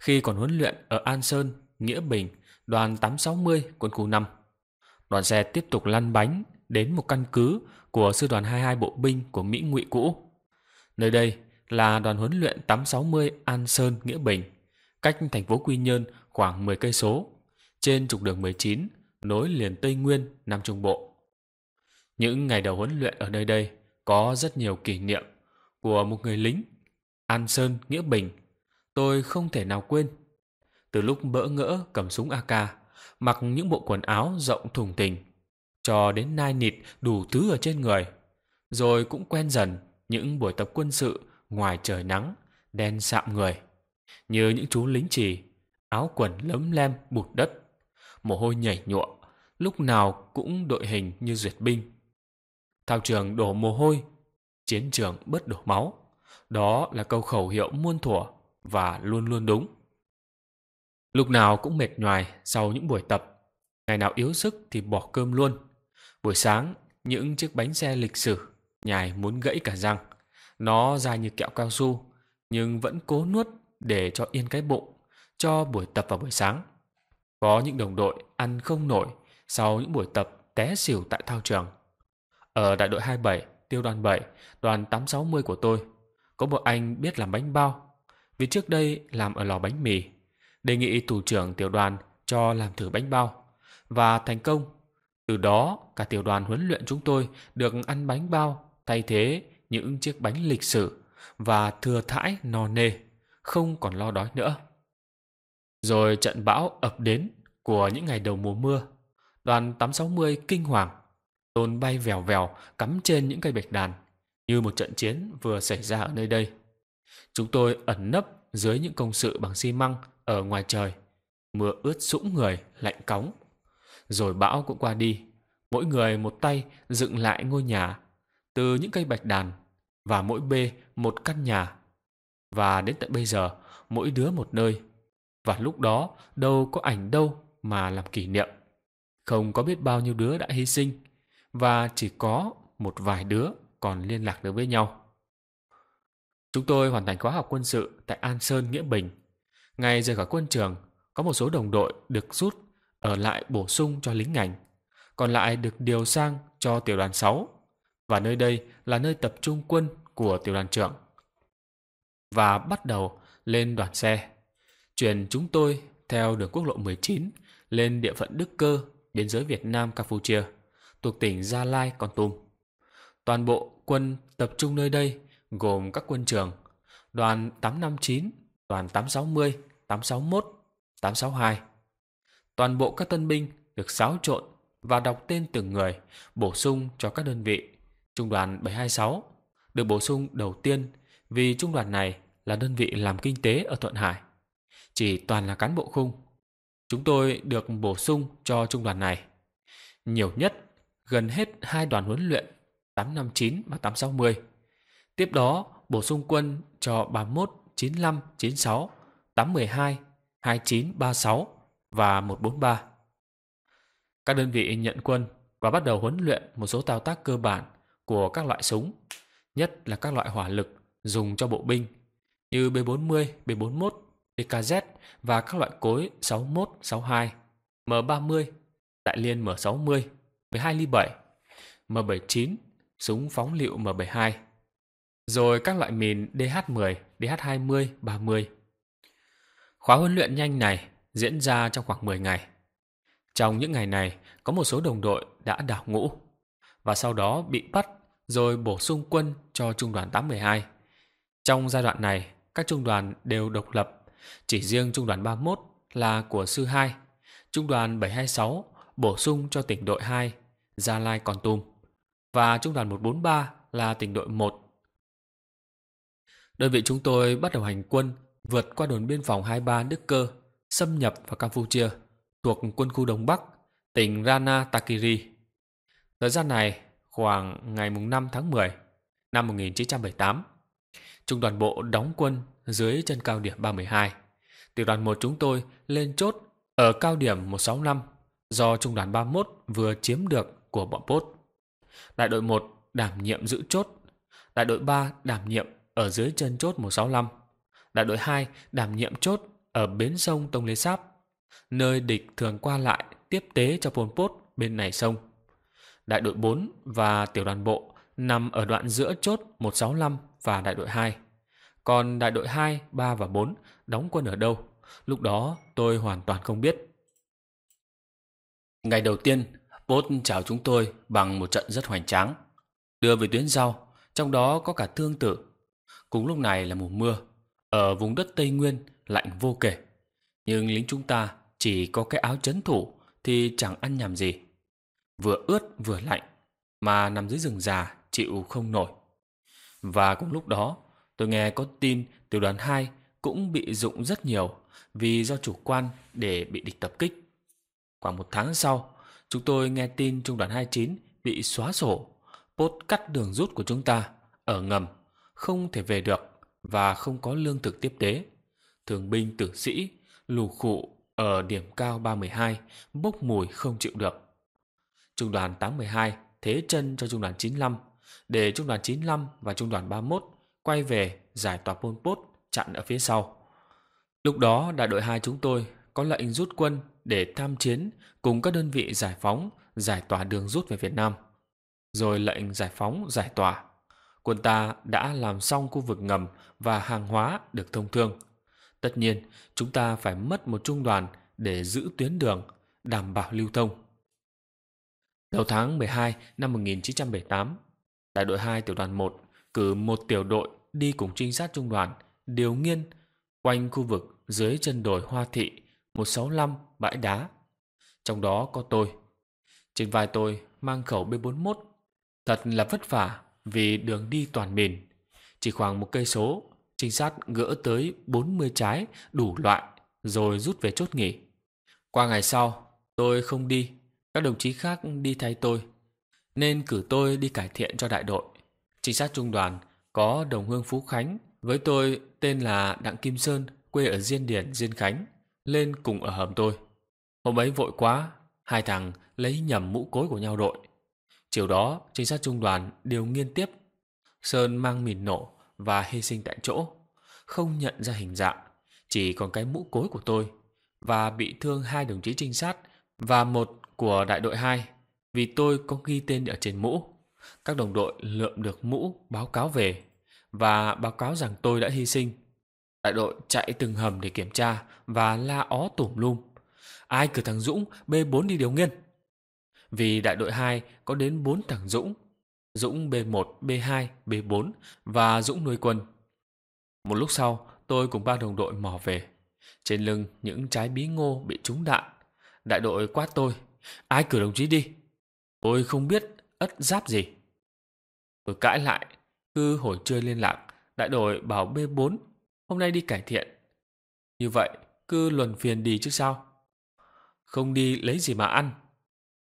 Khi còn huấn luyện ở An Sơn, Nghĩa Bình, đoàn 860 quân khu 5. Đoàn xe tiếp tục lăn bánh đến một căn cứ của sư đoàn 22 bộ binh của Mỹ ngụy cũ. Nơi đây là đoàn huấn luyện 860 An Sơn Nghĩa Bình, cách thành phố Quy Nhơn khoảng 10 cây số, trên trục đường 19 nối liền Tây Nguyên, Nam Trung Bộ. Những ngày đầu huấn luyện ở nơi đây có rất nhiều kỷ niệm của một người lính, An Sơn Nghĩa Bình, tôi không thể nào quên. Từ lúc bỡ ngỡ cầm súng AK, mặc những bộ quần áo rộng thùng tình, cho đến nai nịt đủ thứ ở trên người, rồi cũng quen dần những buổi tập quân sự ngoài trời nắng, đen sạm người, như những chú lính trì, áo quần lấm lem bụt đất mồ hôi nhảy nhụa, lúc nào cũng đội hình như duyệt binh. Thao trường đổ mồ hôi, chiến trường bớt đổ máu. Đó là câu khẩu hiệu muôn thuở và luôn luôn đúng. Lúc nào cũng mệt nhoài sau những buổi tập. Ngày nào yếu sức thì bỏ cơm luôn. Buổi sáng, những chiếc bánh xe lịch sử, nhài muốn gãy cả răng. Nó dai như kẹo cao su, nhưng vẫn cố nuốt để cho yên cái bụng, cho buổi tập vào buổi sáng. Có những đồng đội ăn không nổi sau những buổi tập té xỉu tại thao trường. Ở đại đội 27, tiêu đoàn 7, đoàn 860 của tôi, có một anh biết làm bánh bao, vì trước đây làm ở lò bánh mì. Đề nghị thủ trưởng tiểu đoàn cho làm thử bánh bao, và thành công. Từ đó, cả tiểu đoàn huấn luyện chúng tôi được ăn bánh bao thay thế những chiếc bánh lịch sử và thừa thãi no nê, không còn lo đói nữa. Rồi trận bão ập đến của những ngày đầu mùa mưa. Đoàn 860 kinh hoàng, tôn bay vèo vèo cắm trên những cây bạch đàn như một trận chiến vừa xảy ra ở nơi đây. Chúng tôi ẩn nấp dưới những công sự bằng xi măng ở ngoài trời. Mưa ướt sũng người, lạnh cóng. Rồi bão cũng qua đi. Mỗi người một tay dựng lại ngôi nhà từ những cây bạch đàn và mỗi bê một căn nhà. Và đến tận bây giờ, mỗi đứa một nơi và lúc đó đâu có ảnh đâu mà làm kỷ niệm. Không có biết bao nhiêu đứa đã hy sinh và chỉ có một vài đứa còn liên lạc được với nhau. Chúng tôi hoàn thành khóa học quân sự tại An Sơn, Nghĩa Bình. Ngay rời khỏi quân trường, có một số đồng đội được rút ở lại bổ sung cho lính ngành, còn lại được điều sang cho tiểu đoàn 6 và nơi đây là nơi tập trung quân của tiểu đoàn trưởng. Và bắt đầu lên đoàn xe. Chuyển chúng tôi theo đường quốc lộ 19 lên địa phận Đức Cơ, biên giới Việt Nam Campuchia, thuộc tỉnh Gia Lai Con Tum. Toàn bộ quân tập trung nơi đây gồm các quân trường đoàn 859, đoàn 860, 861, 862. Toàn bộ các tân binh được xáo trộn và đọc tên từng người bổ sung cho các đơn vị. Trung đoàn 726 được bổ sung đầu tiên vì trung đoàn này là đơn vị làm kinh tế ở Thuận Hải chỉ toàn là cán bộ khung. Chúng tôi được bổ sung cho trung đoàn này. Nhiều nhất, gần hết hai đoàn huấn luyện 859 và 860. Tiếp đó, bổ sung quân cho 31, 95, 96, 812, 2936 và 143. Các đơn vị nhận quân và bắt đầu huấn luyện một số thao tác cơ bản của các loại súng, nhất là các loại hỏa lực dùng cho bộ binh như B40, B41, EKZ và các loại cối 61, 62, M30, đại liên M60, 12 ly 7, M79, súng phóng liệu M72, rồi các loại mìn DH10, DH20, 30. Khóa huấn luyện nhanh này diễn ra trong khoảng 10 ngày. Trong những ngày này, có một số đồng đội đã đảo ngũ và sau đó bị bắt rồi bổ sung quân cho Trung đoàn 812. Trong giai đoạn này, các trung đoàn đều độc lập chỉ riêng trung đoàn 31 là của sư 2, trung đoàn 726 bổ sung cho tỉnh đội 2, Gia Lai Còn Tum và trung đoàn 143 là tỉnh đội 1. Đơn vị chúng tôi bắt đầu hành quân vượt qua đồn biên phòng 23 Đức Cơ, xâm nhập vào Campuchia thuộc quân khu Đông Bắc, tỉnh Rana Takiri. Thời gian này khoảng ngày 5 tháng 10 năm 1978 Trung đoàn bộ đóng quân dưới chân cao điểm 32. Tiểu đoàn 1 chúng tôi lên chốt ở cao điểm 165 do trung đoàn 31 vừa chiếm được của bọn Pốt. Đại đội 1 đảm nhiệm giữ chốt, đại đội 3 đảm nhiệm ở dưới chân chốt 165, đại đội 2 đảm nhiệm chốt ở bến sông Tông Lê Sáp, nơi địch thường qua lại tiếp tế cho Pol Pot bên này sông. Đại đội 4 và tiểu đoàn bộ nằm ở đoạn giữa chốt 165 và đại đội 2. Còn đại đội 2, 3 và 4 đóng quân ở đâu? Lúc đó tôi hoàn toàn không biết. Ngày đầu tiên, Bốt chào chúng tôi bằng một trận rất hoành tráng. Đưa về tuyến rau, trong đó có cả thương tử. cũng lúc này là mùa mưa, ở vùng đất Tây Nguyên lạnh vô kể. Nhưng lính chúng ta chỉ có cái áo chấn thủ thì chẳng ăn nhầm gì. Vừa ướt vừa lạnh, mà nằm dưới rừng già chịu không nổi. Và cùng lúc đó, tôi nghe có tin tiểu đoàn 2 cũng bị dụng rất nhiều vì do chủ quan để bị địch tập kích. Khoảng một tháng sau, chúng tôi nghe tin trung đoàn 29 bị xóa sổ, bốt cắt đường rút của chúng ta ở ngầm, không thể về được và không có lương thực tiếp tế. Thường binh tử sĩ, lù khụ ở điểm cao 312 bốc mùi không chịu được. Trung đoàn 812 thế chân cho trung đoàn 95 để trung đoàn 95 và trung đoàn 31 quay về giải tỏa Pol Pot chặn ở phía sau. Lúc đó đại đội 2 chúng tôi có lệnh rút quân để tham chiến cùng các đơn vị giải phóng, giải tỏa đường rút về Việt Nam. Rồi lệnh giải phóng, giải tỏa. Quân ta đã làm xong khu vực ngầm và hàng hóa được thông thương. Tất nhiên, chúng ta phải mất một trung đoàn để giữ tuyến đường, đảm bảo lưu thông. Đầu tháng 12 năm 1978, Đại đội 2 tiểu đoàn 1 cử một tiểu đội đi cùng trinh sát trung đoàn điều nghiên quanh khu vực dưới chân đồi Hoa Thị 165 bãi đá. Trong đó có tôi. Trên vai tôi mang khẩu B41. Thật là vất vả vì đường đi toàn mìn. Chỉ khoảng một cây số, trinh sát gỡ tới 40 trái đủ loại rồi rút về chốt nghỉ. Qua ngày sau, tôi không đi, các đồng chí khác đi thay tôi nên cử tôi đi cải thiện cho đại đội. Trinh sát trung đoàn có đồng hương Phú Khánh, với tôi tên là Đặng Kim Sơn, quê ở Diên Điển, Diên Khánh, lên cùng ở hầm tôi. Hôm ấy vội quá, hai thằng lấy nhầm mũ cối của nhau đội. Chiều đó, trinh sát trung đoàn điều nghiên tiếp. Sơn mang mìn nổ và hy sinh tại chỗ, không nhận ra hình dạng, chỉ còn cái mũ cối của tôi và bị thương hai đồng chí trinh sát và một của đại đội 2 vì tôi có ghi tên ở trên mũ. Các đồng đội lượm được mũ báo cáo về và báo cáo rằng tôi đã hy sinh. Đại đội chạy từng hầm để kiểm tra và la ó tủm lum. Ai cử thằng Dũng B4 đi điều nghiên. Vì đại đội 2 có đến 4 thằng Dũng. Dũng B1, B2, B4 và Dũng nuôi quân. Một lúc sau, tôi cùng ba đồng đội mò về. Trên lưng những trái bí ngô bị trúng đạn. Đại đội quát tôi. Ai cử đồng chí đi? Tôi không biết ất giáp gì. Tôi cãi lại, cứ hồi chơi liên lạc, đại đội bảo B4, hôm nay đi cải thiện. Như vậy, cứ luần phiền đi chứ sao? Không đi lấy gì mà ăn.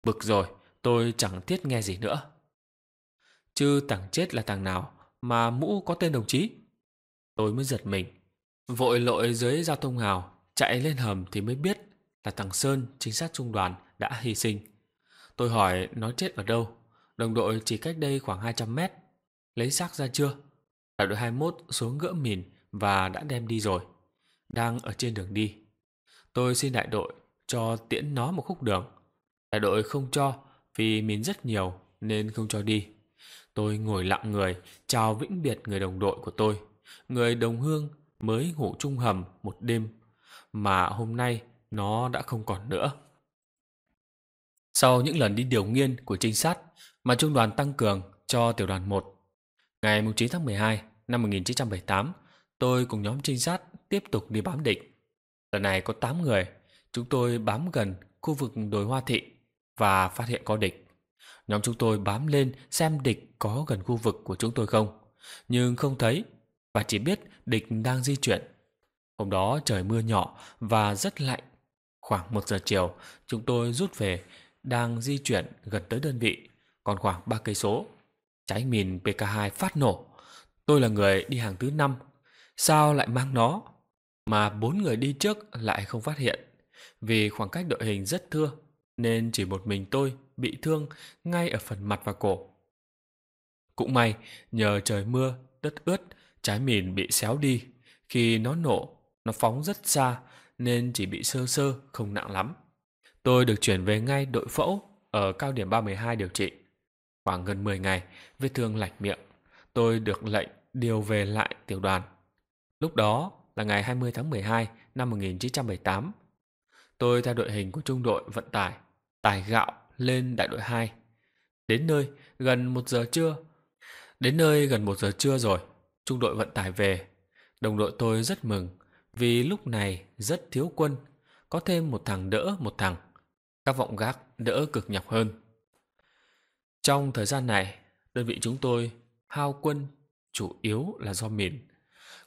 Bực rồi, tôi chẳng thiết nghe gì nữa. Chứ thằng chết là thằng nào mà mũ có tên đồng chí? Tôi mới giật mình, vội lội dưới giao thông hào, chạy lên hầm thì mới biết là thằng Sơn, chính sát trung đoàn, đã hy sinh. Tôi hỏi nó chết ở đâu? Đồng đội chỉ cách đây khoảng 200 mét. Lấy xác ra chưa? Đại đội 21 xuống gỡ mìn và đã đem đi rồi. Đang ở trên đường đi. Tôi xin đại đội cho tiễn nó một khúc đường. Đại đội không cho vì mìn rất nhiều nên không cho đi. Tôi ngồi lặng người chào vĩnh biệt người đồng đội của tôi. Người đồng hương mới ngủ chung hầm một đêm mà hôm nay nó đã không còn nữa. Sau những lần đi điều nghiên của trinh sát mà trung đoàn tăng cường cho tiểu đoàn 1, ngày 9 tháng 12 năm 1978, tôi cùng nhóm trinh sát tiếp tục đi bám địch. Lần này có 8 người, chúng tôi bám gần khu vực đồi Hoa Thị và phát hiện có địch. Nhóm chúng tôi bám lên xem địch có gần khu vực của chúng tôi không, nhưng không thấy và chỉ biết địch đang di chuyển. Hôm đó trời mưa nhỏ và rất lạnh. Khoảng 1 giờ chiều, chúng tôi rút về đang di chuyển gần tới đơn vị, còn khoảng 3 cây số. Trái mìn PK2 phát nổ. Tôi là người đi hàng thứ năm, sao lại mang nó mà bốn người đi trước lại không phát hiện? Vì khoảng cách đội hình rất thưa nên chỉ một mình tôi bị thương ngay ở phần mặt và cổ. Cũng may, nhờ trời mưa, đất ướt, trái mìn bị xéo đi. Khi nó nổ, nó phóng rất xa nên chỉ bị sơ sơ không nặng lắm. Tôi được chuyển về ngay đội phẫu ở cao điểm 32 điều trị. Khoảng gần 10 ngày, vết thương lạch miệng. Tôi được lệnh điều về lại tiểu đoàn. Lúc đó là ngày 20 tháng 12 năm 1978. Tôi theo đội hình của trung đội vận tải, tải gạo lên đại đội 2. Đến nơi gần 1 giờ trưa. Đến nơi gần 1 giờ trưa rồi, trung đội vận tải về. Đồng đội tôi rất mừng vì lúc này rất thiếu quân, có thêm một thằng đỡ một thằng các vọng gác đỡ cực nhọc hơn. Trong thời gian này, đơn vị chúng tôi hao quân chủ yếu là do mìn,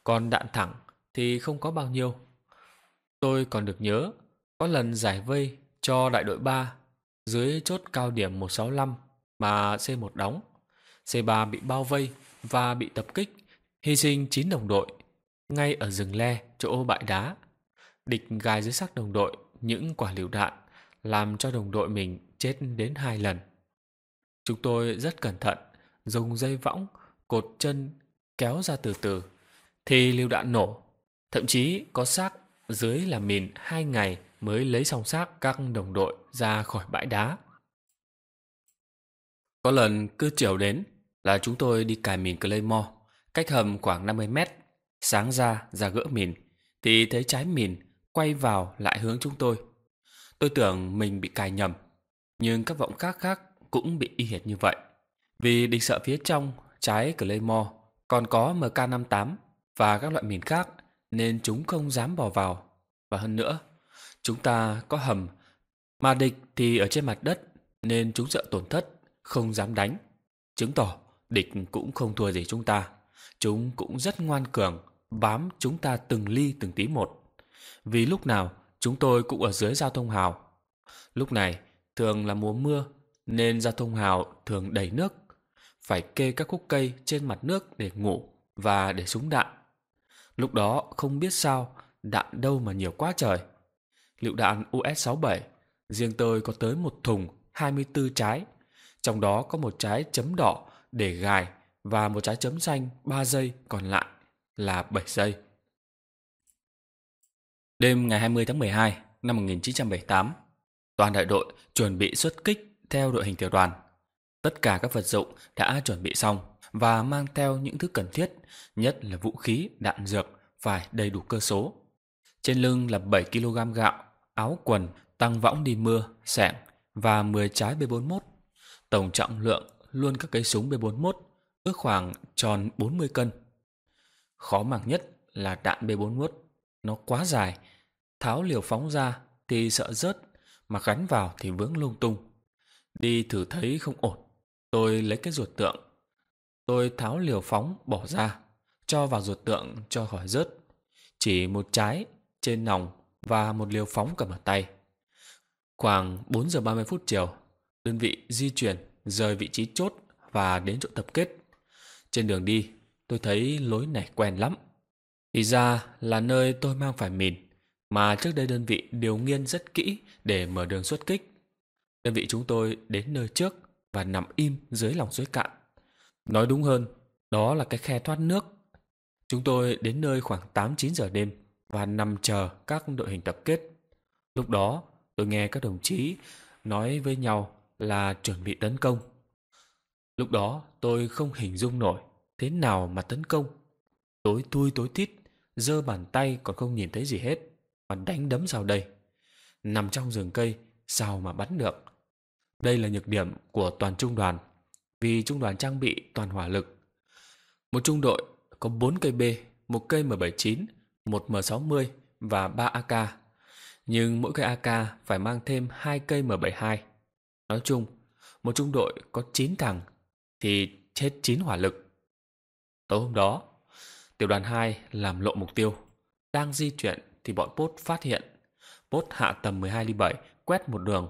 còn đạn thẳng thì không có bao nhiêu. Tôi còn được nhớ có lần giải vây cho đại đội 3 dưới chốt cao điểm 165 mà C1 đóng. C3 bị bao vây và bị tập kích, hy sinh 9 đồng đội ngay ở rừng le chỗ bãi đá. Địch gài dưới xác đồng đội những quả liều đạn làm cho đồng đội mình chết đến hai lần. Chúng tôi rất cẩn thận, dùng dây võng, cột chân kéo ra từ từ, thì lưu đạn nổ. Thậm chí có xác dưới là mìn hai ngày mới lấy xong xác các đồng đội ra khỏi bãi đá. Có lần cứ chiều đến là chúng tôi đi cài mìn Claymore, cách hầm khoảng 50 mét, sáng ra ra gỡ mìn, thì thấy trái mìn quay vào lại hướng chúng tôi. Tôi tưởng mình bị cài nhầm, nhưng các vọng khác khác cũng bị y hệt như vậy. Vì địch sợ phía trong, trái Claymore, còn có MK58 và các loại mìn khác nên chúng không dám bò vào. Và hơn nữa, chúng ta có hầm, mà địch thì ở trên mặt đất nên chúng sợ tổn thất, không dám đánh. Chứng tỏ địch cũng không thua gì chúng ta. Chúng cũng rất ngoan cường, bám chúng ta từng ly từng tí một. Vì lúc nào Chúng tôi cũng ở dưới giao thông hào. Lúc này thường là mùa mưa nên giao thông hào thường đầy nước. Phải kê các khúc cây trên mặt nước để ngủ và để súng đạn. Lúc đó không biết sao đạn đâu mà nhiều quá trời. Lựu đạn US-67 riêng tôi có tới một thùng 24 trái. Trong đó có một trái chấm đỏ để gài và một trái chấm xanh 3 giây còn lại là 7 giây. Đêm ngày 20 tháng 12 năm 1978, toàn đại đội chuẩn bị xuất kích theo đội hình tiểu đoàn. Tất cả các vật dụng đã chuẩn bị xong và mang theo những thứ cần thiết, nhất là vũ khí, đạn dược phải đầy đủ cơ số. Trên lưng là 7 kg gạo, áo quần, tăng võng đi mưa, sẻng và 10 trái B41. Tổng trọng lượng luôn các cây súng B41 ước khoảng tròn 40 cân. Khó màng nhất là đạn B41 nó quá dài. Tháo liều phóng ra thì sợ rớt, mà gắn vào thì vướng lung tung. Đi thử thấy không ổn, tôi lấy cái ruột tượng. Tôi tháo liều phóng bỏ ra, cho vào ruột tượng cho khỏi rớt. Chỉ một trái trên nòng và một liều phóng cầm ở tay. Khoảng 4 giờ 30 phút chiều, đơn vị di chuyển rời vị trí chốt và đến chỗ tập kết. Trên đường đi, tôi thấy lối này quen lắm. Thì ra là nơi tôi mang phải mìn, mà trước đây đơn vị điều nghiên rất kỹ để mở đường xuất kích. Đơn vị chúng tôi đến nơi trước và nằm im dưới lòng suối cạn. Nói đúng hơn, đó là cái khe thoát nước. Chúng tôi đến nơi khoảng 8-9 giờ đêm và nằm chờ các đội hình tập kết. Lúc đó, tôi nghe các đồng chí nói với nhau là chuẩn bị tấn công. Lúc đó, tôi không hình dung nổi thế nào mà tấn công. Tối tui tối tít, giơ bàn tay còn không nhìn thấy gì hết mà đánh đấm sao đây nằm trong rừng cây sao mà bắn được đây là nhược điểm của toàn trung đoàn vì trung đoàn trang bị toàn hỏa lực một trung đội có 4 cây B, một cây M79, một M60 và 3 AK. Nhưng mỗi cây AK phải mang thêm hai cây M72. Nói chung, một trung đội có 9 thằng thì chết 9 hỏa lực. Tối hôm đó, Tiểu đoàn 2 làm lộ mục tiêu. Đang di chuyển thì bọn pốt phát hiện. pốt hạ tầm 12 ly 7 quét một đường.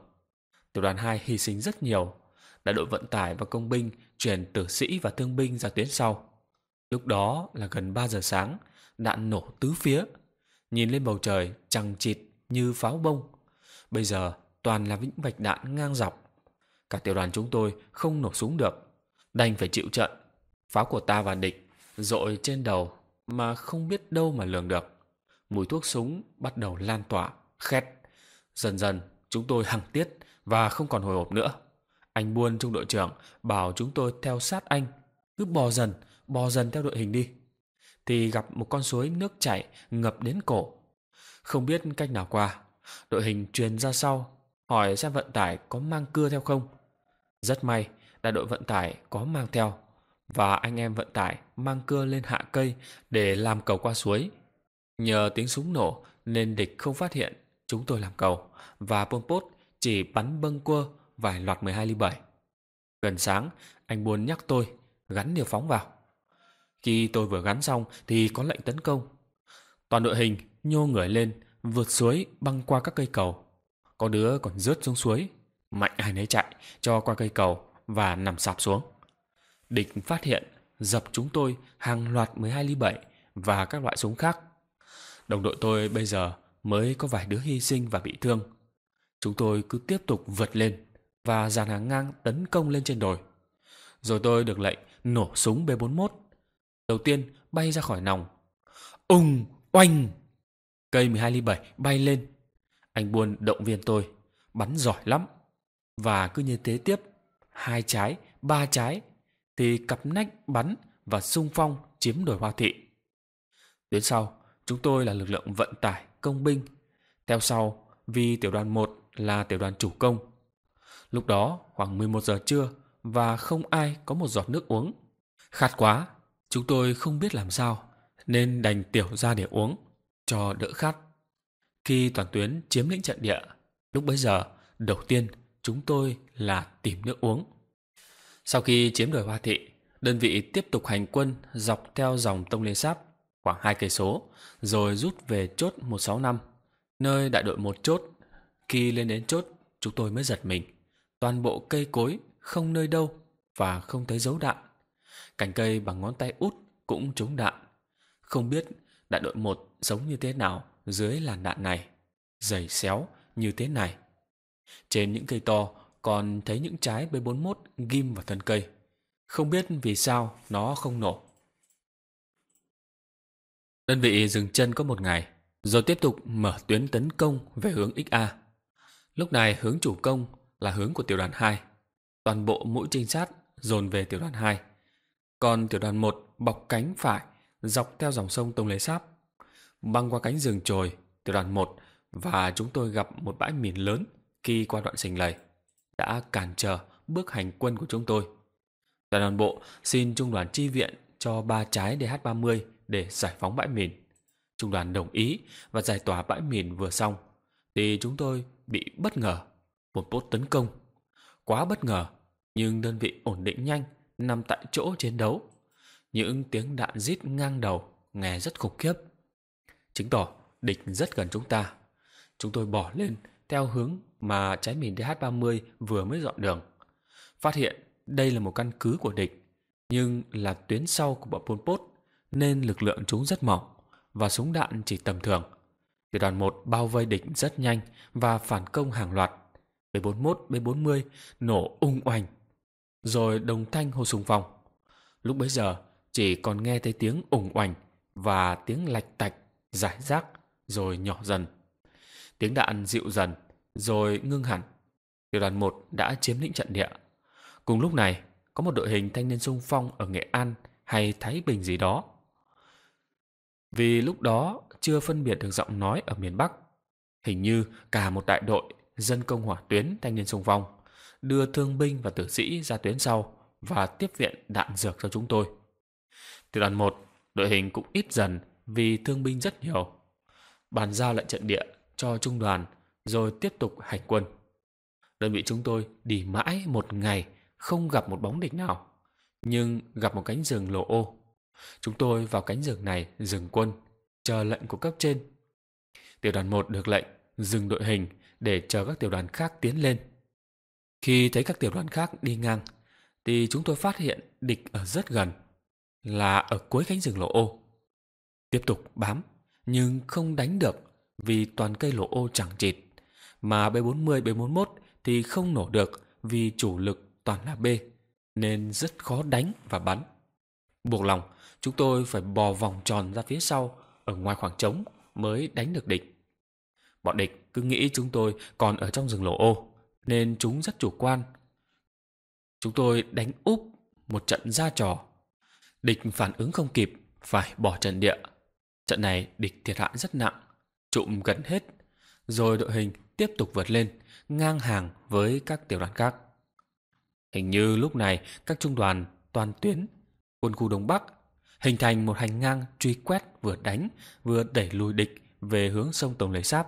Tiểu đoàn 2 hy sinh rất nhiều. Đại đội vận tải và công binh chuyển tử sĩ và thương binh ra tuyến sau. Lúc đó là gần 3 giờ sáng, đạn nổ tứ phía. Nhìn lên bầu trời chằng chịt như pháo bông. Bây giờ toàn là vĩnh vạch đạn ngang dọc. Cả tiểu đoàn chúng tôi không nổ súng được. Đành phải chịu trận. Pháo của ta và địch dội trên đầu mà không biết đâu mà lường được. Mùi thuốc súng bắt đầu lan tỏa, khét. Dần dần, chúng tôi hằng tiết và không còn hồi hộp nữa. Anh buôn trung đội trưởng bảo chúng tôi theo sát anh, cứ bò dần, bò dần theo đội hình đi. Thì gặp một con suối nước chảy ngập đến cổ. Không biết cách nào qua, đội hình truyền ra sau, hỏi xe vận tải có mang cưa theo không. Rất may, đại đội vận tải có mang theo và anh em vận tải mang cưa lên hạ cây để làm cầu qua suối. Nhờ tiếng súng nổ nên địch không phát hiện chúng tôi làm cầu và Pol Pot chỉ bắn bâng cua vài loạt 12 ly 7. Gần sáng, anh buồn nhắc tôi gắn điều phóng vào. Khi tôi vừa gắn xong thì có lệnh tấn công. Toàn đội hình nhô người lên, vượt suối băng qua các cây cầu. Có đứa còn rớt xuống suối, mạnh ai nấy chạy cho qua cây cầu và nằm sạp xuống. Địch phát hiện, dập chúng tôi hàng loạt 12 ly 7 và các loại súng khác. Đồng đội tôi bây giờ mới có vài đứa hy sinh và bị thương. Chúng tôi cứ tiếp tục vượt lên và dàn hàng ngang tấn công lên trên đồi. Rồi tôi được lệnh nổ súng B41. Đầu tiên bay ra khỏi nòng. Ung, oanh! Cây 12 ly 7 bay lên. Anh Buôn động viên tôi, bắn giỏi lắm. Và cứ như thế tiếp, hai trái, ba trái, thì cặp nách bắn và sung phong chiếm đồi hoa thị. tuyến sau, chúng tôi là lực lượng vận tải, công binh. Theo sau, vì tiểu đoàn 1 là tiểu đoàn chủ công. Lúc đó khoảng 11 giờ trưa và không ai có một giọt nước uống. Khát quá, chúng tôi không biết làm sao nên đành tiểu ra để uống cho đỡ khát. Khi toàn tuyến chiếm lĩnh trận địa, lúc bấy giờ đầu tiên chúng tôi là tìm nước uống. Sau khi chiếm được Hoa Thị, đơn vị tiếp tục hành quân dọc theo dòng Tông Liên Sáp khoảng hai cây số, rồi rút về chốt 165, nơi đại đội một chốt. Khi lên đến chốt, chúng tôi mới giật mình. Toàn bộ cây cối không nơi đâu và không thấy dấu đạn. Cành cây bằng ngón tay út cũng trúng đạn. Không biết đại đội một giống như thế nào dưới làn đạn này, dày xéo như thế này. Trên những cây to, còn thấy những trái B41 ghim vào thân cây. Không biết vì sao nó không nổ. Đơn vị dừng chân có một ngày, rồi tiếp tục mở tuyến tấn công về hướng XA. Lúc này hướng chủ công là hướng của tiểu đoàn 2. Toàn bộ mũi trinh sát dồn về tiểu đoàn 2. Còn tiểu đoàn 1 bọc cánh phải dọc theo dòng sông Tông Lê Sáp. Băng qua cánh rừng trồi, tiểu đoàn 1 và chúng tôi gặp một bãi mìn lớn khi qua đoạn sình lầy đã cản trở bước hành quân của chúng tôi. Đoàn đoàn bộ xin trung đoàn chi viện cho ba trái DH-30 để giải phóng bãi mìn. Trung đoàn đồng ý và giải tỏa bãi mìn vừa xong thì chúng tôi bị bất ngờ một bốt tấn công. Quá bất ngờ nhưng đơn vị ổn định nhanh nằm tại chỗ chiến đấu. Những tiếng đạn rít ngang đầu nghe rất khủng khiếp. Chứng tỏ địch rất gần chúng ta. Chúng tôi bỏ lên theo hướng mà trái mìn DH-30 vừa mới dọn đường. Phát hiện đây là một căn cứ của địch, nhưng là tuyến sau của bọn Pol Pot nên lực lượng chúng rất mỏng và súng đạn chỉ tầm thường. Tiểu đoàn 1 bao vây địch rất nhanh và phản công hàng loạt. B41, B40 nổ ung oanh. Rồi đồng thanh hô súng phong. Lúc bấy giờ chỉ còn nghe thấy tiếng ủng oành và tiếng lạch tạch, giải rác rồi nhỏ dần. Tiếng đạn dịu dần rồi ngưng hẳn. Tiểu đoàn 1 đã chiếm lĩnh trận địa. Cùng lúc này, có một đội hình thanh niên sung phong ở Nghệ An hay Thái Bình gì đó. Vì lúc đó chưa phân biệt được giọng nói ở miền Bắc, hình như cả một đại đội dân công hỏa tuyến thanh niên sung phong đưa thương binh và tử sĩ ra tuyến sau và tiếp viện đạn dược cho chúng tôi. Tiểu đoàn 1, đội hình cũng ít dần vì thương binh rất nhiều. Bàn giao lại trận địa cho trung đoàn rồi tiếp tục hành quân. Đơn vị chúng tôi đi mãi một ngày không gặp một bóng địch nào, nhưng gặp một cánh rừng lộ ô. Chúng tôi vào cánh rừng này dừng quân, chờ lệnh của cấp trên. Tiểu đoàn 1 được lệnh dừng đội hình để chờ các tiểu đoàn khác tiến lên. Khi thấy các tiểu đoàn khác đi ngang thì chúng tôi phát hiện địch ở rất gần, là ở cuối cánh rừng lộ ô. Tiếp tục bám nhưng không đánh được vì toàn cây lộ ô chẳng chịt mà B40, B41 thì không nổ được vì chủ lực toàn là B, nên rất khó đánh và bắn. Buộc lòng, chúng tôi phải bò vòng tròn ra phía sau, ở ngoài khoảng trống mới đánh được địch. Bọn địch cứ nghĩ chúng tôi còn ở trong rừng lỗ ô, nên chúng rất chủ quan. Chúng tôi đánh úp một trận ra trò. Địch phản ứng không kịp, phải bỏ trận địa. Trận này địch thiệt hại rất nặng, trụm gần hết. Rồi đội hình tiếp tục vượt lên, ngang hàng với các tiểu đoàn khác. Hình như lúc này các trung đoàn toàn tuyến, quân khu Đông Bắc hình thành một hành ngang truy quét vừa đánh vừa đẩy lùi địch về hướng sông Tổng Lấy Sáp.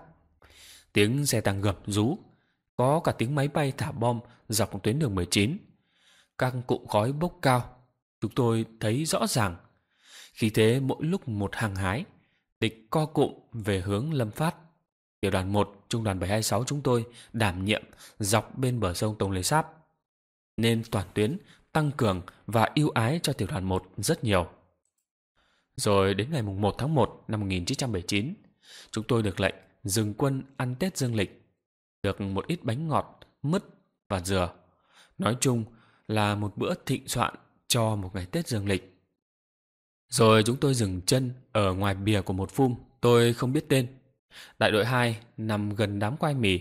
Tiếng xe tăng gập rú, có cả tiếng máy bay thả bom dọc tuyến đường 19. Các cụm khói bốc cao, chúng tôi thấy rõ ràng. Khi thế mỗi lúc một hàng hái, địch co cụm về hướng Lâm Phát. Tiểu đoàn 1 trung đoàn 726 chúng tôi đảm nhiệm dọc bên bờ sông Tống Lê Sáp. Nên toàn tuyến tăng cường và ưu ái cho tiểu đoàn 1 rất nhiều. Rồi đến ngày 1 tháng 1 năm 1979, chúng tôi được lệnh dừng quân ăn Tết Dương Lịch, được một ít bánh ngọt, mứt và dừa. Nói chung là một bữa thịnh soạn cho một ngày Tết Dương Lịch. Rồi chúng tôi dừng chân ở ngoài bìa của một phum, tôi không biết tên, Đại đội 2 nằm gần đám quai mì,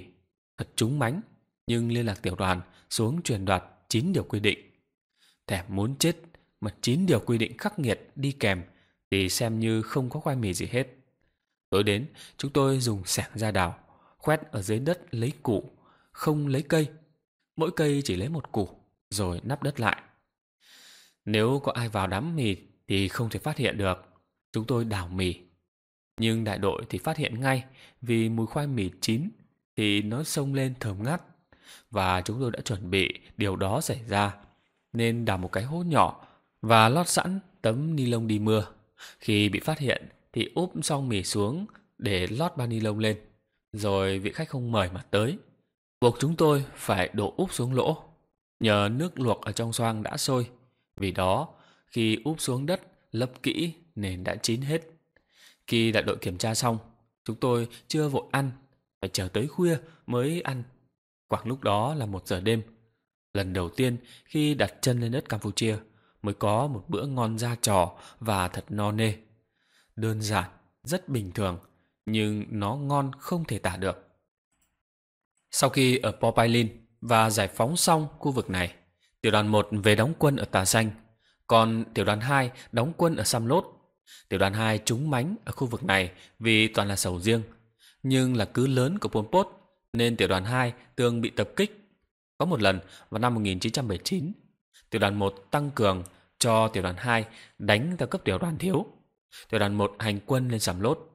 thật trúng mánh, nhưng liên lạc tiểu đoàn xuống truyền đoạt 9 điều quy định. Thèm muốn chết mà 9 điều quy định khắc nghiệt đi kèm thì xem như không có quai mì gì hết. Tối đến, chúng tôi dùng sẻng ra đào, khoét ở dưới đất lấy củ, không lấy cây. Mỗi cây chỉ lấy một củ, rồi nắp đất lại. Nếu có ai vào đám mì thì không thể phát hiện được. Chúng tôi đào mì nhưng đại đội thì phát hiện ngay vì mùi khoai mì chín thì nó sông lên thơm ngắt Và chúng tôi đã chuẩn bị điều đó xảy ra nên đào một cái hố nhỏ và lót sẵn tấm ni lông đi mưa. Khi bị phát hiện thì úp xong mì xuống để lót ba ni lông lên. Rồi vị khách không mời mà tới. Buộc chúng tôi phải đổ úp xuống lỗ. Nhờ nước luộc ở trong xoang đã sôi. Vì đó, khi úp xuống đất lấp kỹ nên đã chín hết. Khi đại đội kiểm tra xong, chúng tôi chưa vội ăn, phải chờ tới khuya mới ăn. Khoảng lúc đó là một giờ đêm. Lần đầu tiên khi đặt chân lên đất Campuchia mới có một bữa ngon da trò và thật no nê. Đơn giản, rất bình thường, nhưng nó ngon không thể tả được. Sau khi ở Popailin và giải phóng xong khu vực này, tiểu đoàn 1 về đóng quân ở Tà Xanh, còn tiểu đoàn 2 đóng quân ở Samlot. Lốt Tiểu đoàn 2 trúng mánh ở khu vực này vì toàn là sầu riêng, nhưng là cứ lớn của Pol Pot nên tiểu đoàn 2 thường bị tập kích. Có một lần vào năm 1979, tiểu đoàn 1 tăng cường cho tiểu đoàn 2 đánh theo cấp tiểu đoàn thiếu. Tiểu đoàn 1 hành quân lên sầm lốt.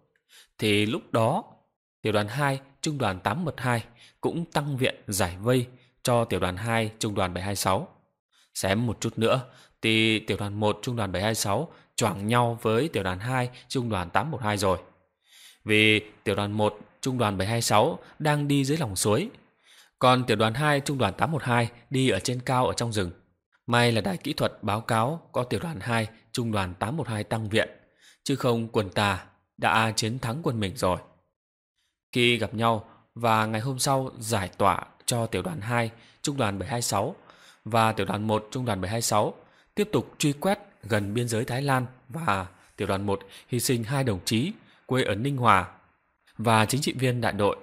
Thì lúc đó, tiểu đoàn 2 trung đoàn 812 cũng tăng viện giải vây cho tiểu đoàn 2 trung đoàn 726. Xém một chút nữa thì tiểu đoàn 1 trung đoàn 726 choảng nhau với tiểu đoàn 2, trung đoàn 812 rồi. Vì tiểu đoàn 1, trung đoàn 726 đang đi dưới lòng suối. Còn tiểu đoàn 2, trung đoàn 812 đi ở trên cao ở trong rừng. May là đài kỹ thuật báo cáo có tiểu đoàn 2, trung đoàn 812 tăng viện, chứ không quân ta đã chiến thắng quân mình rồi. Khi gặp nhau và ngày hôm sau giải tỏa cho tiểu đoàn 2, trung đoàn 726 và tiểu đoàn 1, trung đoàn 726 tiếp tục truy quét gần biên giới Thái Lan và tiểu đoàn 1 hy sinh hai đồng chí quê ở Ninh Hòa và chính trị viên đại đội.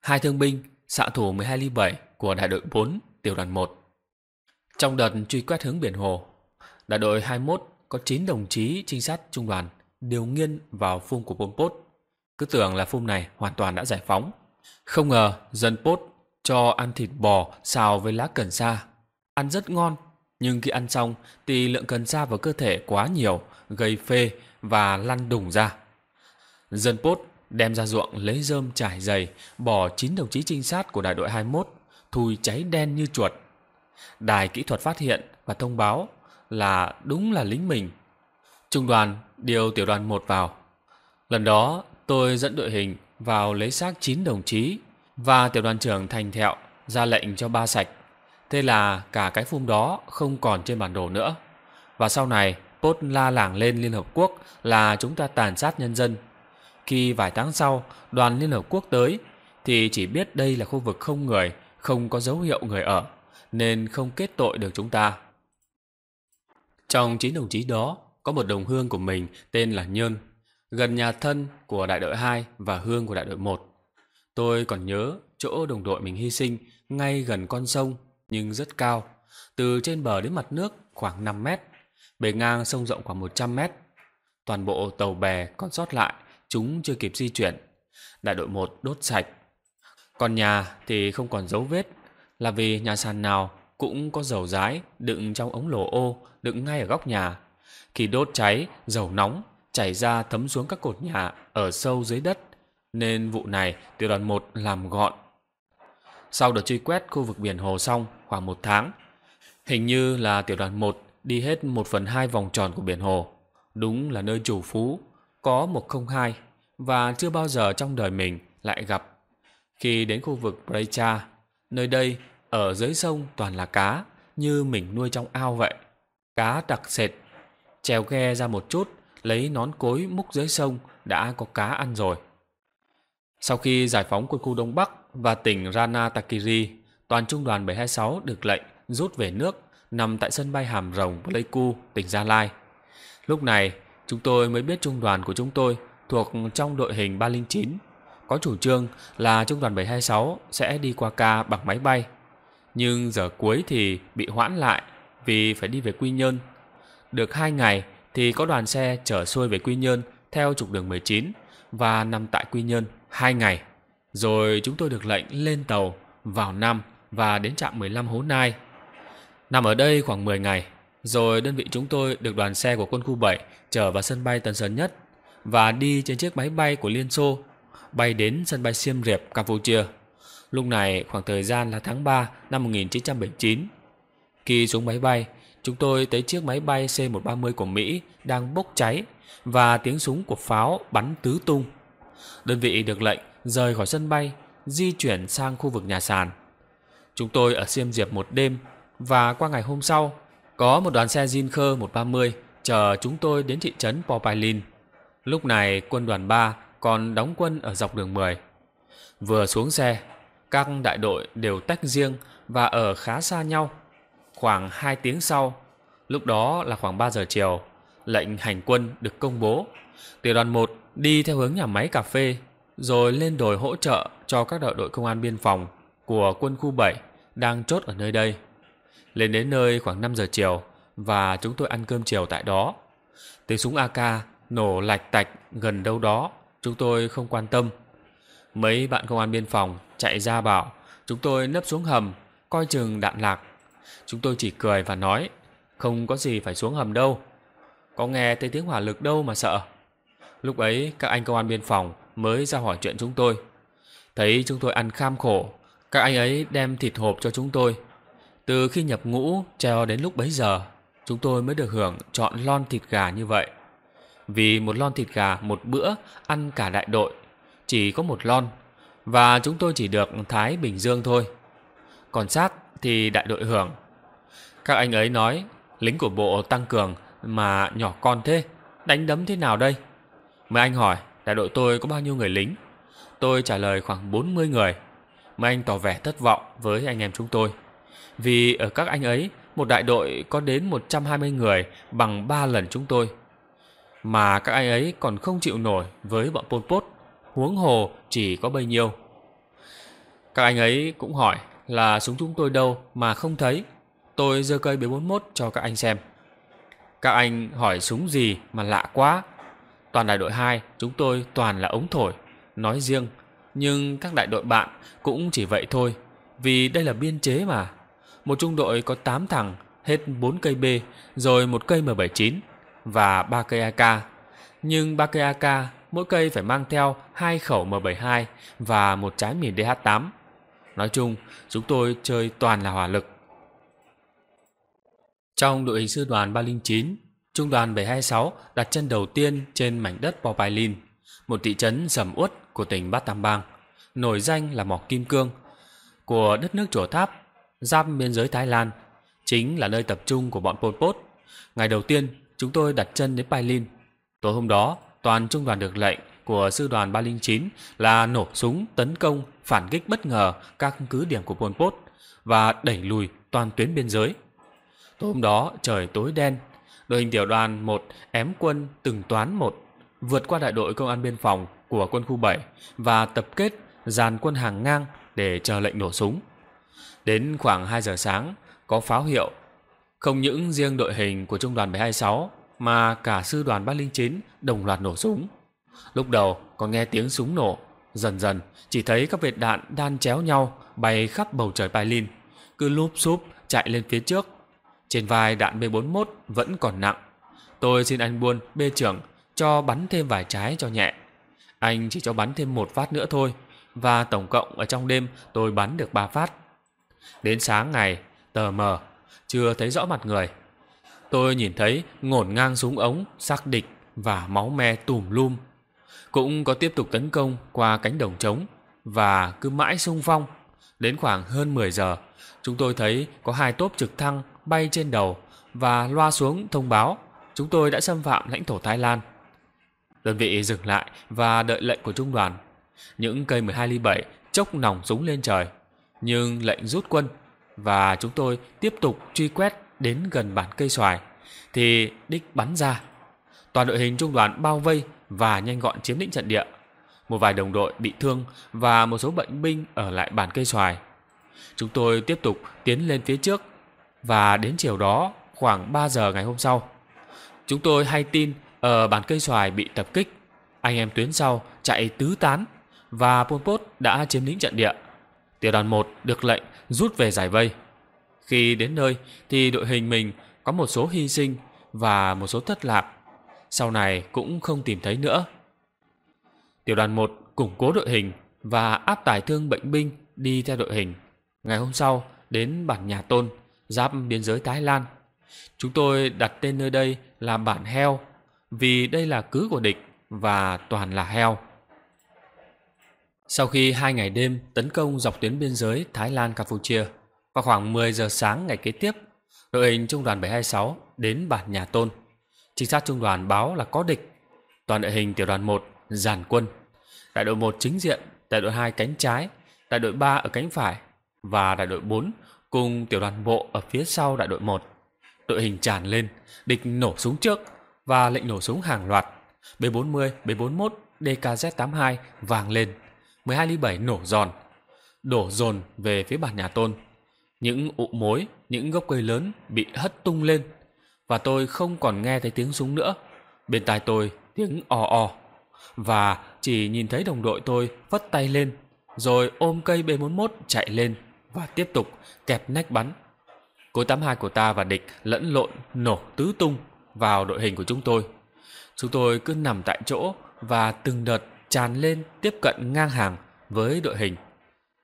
Hai thương binh, xạ thủ 12 ly 7 của đại đội 4, tiểu đoàn 1. Trong đợt truy quét hướng biển Hồ, đại đội 21 có 9 đồng chí trinh sát trung đoàn điều nghiên vào phung của Pol Pot. Cứ tưởng là phung này hoàn toàn đã giải phóng. Không ngờ dân Pot cho ăn thịt bò xào với lá cần sa. Ăn rất ngon nhưng khi ăn xong thì lượng cần sa vào cơ thể quá nhiều, gây phê và lăn đùng ra. Dân Pốt đem ra ruộng lấy rơm trải dày, bỏ 9 đồng chí trinh sát của đại đội 21, thui cháy đen như chuột. Đài kỹ thuật phát hiện và thông báo là đúng là lính mình. Trung đoàn điều tiểu đoàn 1 vào. Lần đó tôi dẫn đội hình vào lấy xác 9 đồng chí và tiểu đoàn trưởng Thành Thẹo ra lệnh cho ba sạch Thế là cả cái phum đó không còn trên bản đồ nữa. Và sau này, Post la làng lên Liên Hợp Quốc là chúng ta tàn sát nhân dân. Khi vài tháng sau, đoàn Liên Hợp Quốc tới, thì chỉ biết đây là khu vực không người, không có dấu hiệu người ở, nên không kết tội được chúng ta. Trong chín đồng chí đó, có một đồng hương của mình tên là Nhơn, gần nhà thân của đại đội 2 và hương của đại đội 1. Tôi còn nhớ chỗ đồng đội mình hy sinh ngay gần con sông nhưng rất cao, từ trên bờ đến mặt nước khoảng 5 mét, bề ngang sông rộng khoảng 100 mét. Toàn bộ tàu bè còn sót lại, chúng chưa kịp di chuyển. Đại đội 1 đốt sạch. Còn nhà thì không còn dấu vết, là vì nhà sàn nào cũng có dầu rái đựng trong ống lồ ô đựng ngay ở góc nhà. Khi đốt cháy, dầu nóng chảy ra thấm xuống các cột nhà ở sâu dưới đất, nên vụ này tiểu đoàn 1 làm gọn sau đợt truy quét khu vực biển hồ xong khoảng một tháng, hình như là tiểu đoàn 1 đi hết 1 phần 2 vòng tròn của biển hồ. Đúng là nơi chủ phú, có 102 và chưa bao giờ trong đời mình lại gặp. Khi đến khu vực Brecha, nơi đây ở dưới sông toàn là cá như mình nuôi trong ao vậy. Cá đặc sệt, trèo ghe ra một chút, lấy nón cối múc dưới sông đã có cá ăn rồi. Sau khi giải phóng quân khu Đông Bắc, và tỉnh Ranatakiri, toàn trung đoàn 726 được lệnh rút về nước nằm tại sân bay Hàm Rồng, Pleiku, tỉnh Gia Lai. Lúc này, chúng tôi mới biết trung đoàn của chúng tôi thuộc trong đội hình 309. Có chủ trương là trung đoàn 726 sẽ đi qua ca bằng máy bay. Nhưng giờ cuối thì bị hoãn lại vì phải đi về Quy Nhơn. Được 2 ngày thì có đoàn xe chở xuôi về Quy Nhơn theo trục đường 19 và nằm tại Quy Nhơn 2 ngày. Rồi chúng tôi được lệnh lên tàu vào năm và đến trạm 15 Hố Nai. Nằm ở đây khoảng 10 ngày, rồi đơn vị chúng tôi được đoàn xe của quân khu 7 chở vào sân bay Tân Sơn Nhất và đi trên chiếc máy bay của Liên Xô bay đến sân bay Siem Reap, Campuchia. Lúc này khoảng thời gian là tháng 3 năm 1979. Khi xuống máy bay, chúng tôi thấy chiếc máy bay C-130 của Mỹ đang bốc cháy và tiếng súng của pháo bắn tứ tung. Đơn vị được lệnh rời khỏi sân bay, di chuyển sang khu vực nhà sàn. Chúng tôi ở Siem Diệp một đêm và qua ngày hôm sau, có một đoàn xe Jinker 130 chờ chúng tôi đến thị trấn Popailin. Lúc này quân đoàn ba còn đóng quân ở dọc đường mười Vừa xuống xe, các đại đội đều tách riêng và ở khá xa nhau. Khoảng hai tiếng sau, lúc đó là khoảng ba giờ chiều, lệnh hành quân được công bố. Tiểu đoàn một đi theo hướng nhà máy cà phê rồi lên đồi hỗ trợ cho các đội đội công an biên phòng của quân khu 7 đang chốt ở nơi đây. Lên đến nơi khoảng 5 giờ chiều và chúng tôi ăn cơm chiều tại đó. Tiếng súng AK nổ lạch tạch gần đâu đó, chúng tôi không quan tâm. Mấy bạn công an biên phòng chạy ra bảo chúng tôi nấp xuống hầm, coi chừng đạn lạc. Chúng tôi chỉ cười và nói, không có gì phải xuống hầm đâu. Có nghe thấy tiếng hỏa lực đâu mà sợ. Lúc ấy các anh công an biên phòng mới ra hỏi chuyện chúng tôi. Thấy chúng tôi ăn kham khổ, các anh ấy đem thịt hộp cho chúng tôi. Từ khi nhập ngũ cho đến lúc bấy giờ, chúng tôi mới được hưởng chọn lon thịt gà như vậy. Vì một lon thịt gà một bữa ăn cả đại đội, chỉ có một lon, và chúng tôi chỉ được Thái Bình Dương thôi. Còn xác thì đại đội hưởng. Các anh ấy nói, lính của bộ tăng cường mà nhỏ con thế, đánh đấm thế nào đây? Mấy anh hỏi, đại đội tôi có bao nhiêu người lính? Tôi trả lời khoảng bốn mươi người. Mà anh tỏ vẻ thất vọng với anh em chúng tôi. Vì ở các anh ấy, một đại đội có đến một trăm hai mươi người bằng ba lần chúng tôi. Mà các anh ấy còn không chịu nổi với bọn Pol Pot, huống hồ chỉ có bấy nhiêu. Các anh ấy cũng hỏi là súng chúng tôi đâu mà không thấy. Tôi giơ cây b mốt cho các anh xem. Các anh hỏi súng gì mà lạ quá, Toàn đại đội 2 chúng tôi toàn là ống thổi, nói riêng. Nhưng các đại đội bạn cũng chỉ vậy thôi, vì đây là biên chế mà. Một trung đội có 8 thằng, hết 4 cây B, rồi một cây M79 và 3 cây AK. Nhưng 3 cây AK mỗi cây phải mang theo hai khẩu M72 và một trái mìn DH8. Nói chung, chúng tôi chơi toàn là hỏa lực. Trong đội hình sư đoàn 309, Trung đoàn 726 đặt chân đầu tiên trên mảnh đất Popailin, một thị trấn sầm uất của tỉnh Battambang, nổi danh là mỏ kim cương của đất nước Chùa Tháp, giáp biên giới Thái Lan, chính là nơi tập trung của bọn Pol Pot. Ngày đầu tiên, chúng tôi đặt chân đến Pailin. Tối hôm đó, toàn trung đoàn được lệnh của sư đoàn 309 là nổ súng tấn công phản kích bất ngờ các cứ điểm của Pol Pot và đẩy lùi toàn tuyến biên giới. Tối hôm đó trời tối đen đội hình tiểu đoàn 1 ém quân từng toán 1 vượt qua đại đội công an biên phòng của quân khu 7 và tập kết dàn quân hàng ngang để chờ lệnh nổ súng. Đến khoảng 2 giờ sáng, có pháo hiệu. Không những riêng đội hình của trung đoàn 726 mà cả sư đoàn 309 đồng loạt nổ súng. Lúc đầu còn nghe tiếng súng nổ, dần dần chỉ thấy các vệt đạn đan chéo nhau bay khắp bầu trời Berlin, cứ lúp xúp chạy lên phía trước trên vai đạn B41 vẫn còn nặng. Tôi xin anh buôn b trưởng cho bắn thêm vài trái cho nhẹ. Anh chỉ cho bắn thêm một phát nữa thôi. Và tổng cộng ở trong đêm tôi bắn được 3 phát. Đến sáng ngày, tờ mờ, chưa thấy rõ mặt người. Tôi nhìn thấy ngổn ngang súng ống, xác địch và máu me tùm lum. Cũng có tiếp tục tấn công qua cánh đồng trống và cứ mãi xung phong. Đến khoảng hơn 10 giờ, chúng tôi thấy có hai tốp trực thăng bay trên đầu và loa xuống thông báo chúng tôi đã xâm phạm lãnh thổ Thái Lan. Đơn vị dừng lại và đợi lệnh của trung đoàn. Những cây 12 ly 7 chốc nòng súng lên trời, nhưng lệnh rút quân và chúng tôi tiếp tục truy quét đến gần bản cây xoài thì đích bắn ra. Toàn đội hình trung đoàn bao vây và nhanh gọn chiếm lĩnh trận địa. Một vài đồng đội bị thương và một số bệnh binh ở lại bản cây xoài. Chúng tôi tiếp tục tiến lên phía trước và đến chiều đó, khoảng 3 giờ ngày hôm sau, chúng tôi hay tin ở bàn cây xoài bị tập kích. Anh em tuyến sau chạy tứ tán và Pol Pot đã chiếm lĩnh trận địa. Tiểu đoàn 1 được lệnh rút về giải vây. Khi đến nơi thì đội hình mình có một số hy sinh và một số thất lạc. Sau này cũng không tìm thấy nữa. Tiểu đoàn 1 củng cố đội hình và áp tải thương bệnh binh đi theo đội hình. Ngày hôm sau đến bản nhà Tôn giáp biên giới Thái Lan. Chúng tôi đặt tên nơi đây là Bản Heo vì đây là cứ của địch và toàn là heo. Sau khi hai ngày đêm tấn công dọc tuyến biên giới Thái Lan-Campuchia, vào khoảng 10 giờ sáng ngày kế tiếp, đội hình trung đoàn 726 đến bản Nhà Tôn. Trinh sát trung đoàn báo là có địch. Toàn đội hình tiểu đoàn 1 giàn quân, đại đội 1 chính diện, đại đội 2 cánh trái, đại đội 3 ở cánh phải và đại đội 4 cùng tiểu đoàn bộ ở phía sau đại đội 1. Đội hình tràn lên, địch nổ súng trước và lệnh nổ súng hàng loạt. B40, B41, DKZ82 vàng lên, 12 ly 7 nổ giòn, đổ dồn về phía bản nhà tôn. Những ụ mối, những gốc cây lớn bị hất tung lên và tôi không còn nghe thấy tiếng súng nữa. Bên tai tôi tiếng o o và chỉ nhìn thấy đồng đội tôi vất tay lên rồi ôm cây B41 chạy lên và tiếp tục kẹp nách bắn. Cối 82 của ta và địch lẫn lộn nổ tứ tung vào đội hình của chúng tôi. Chúng tôi cứ nằm tại chỗ và từng đợt tràn lên tiếp cận ngang hàng với đội hình.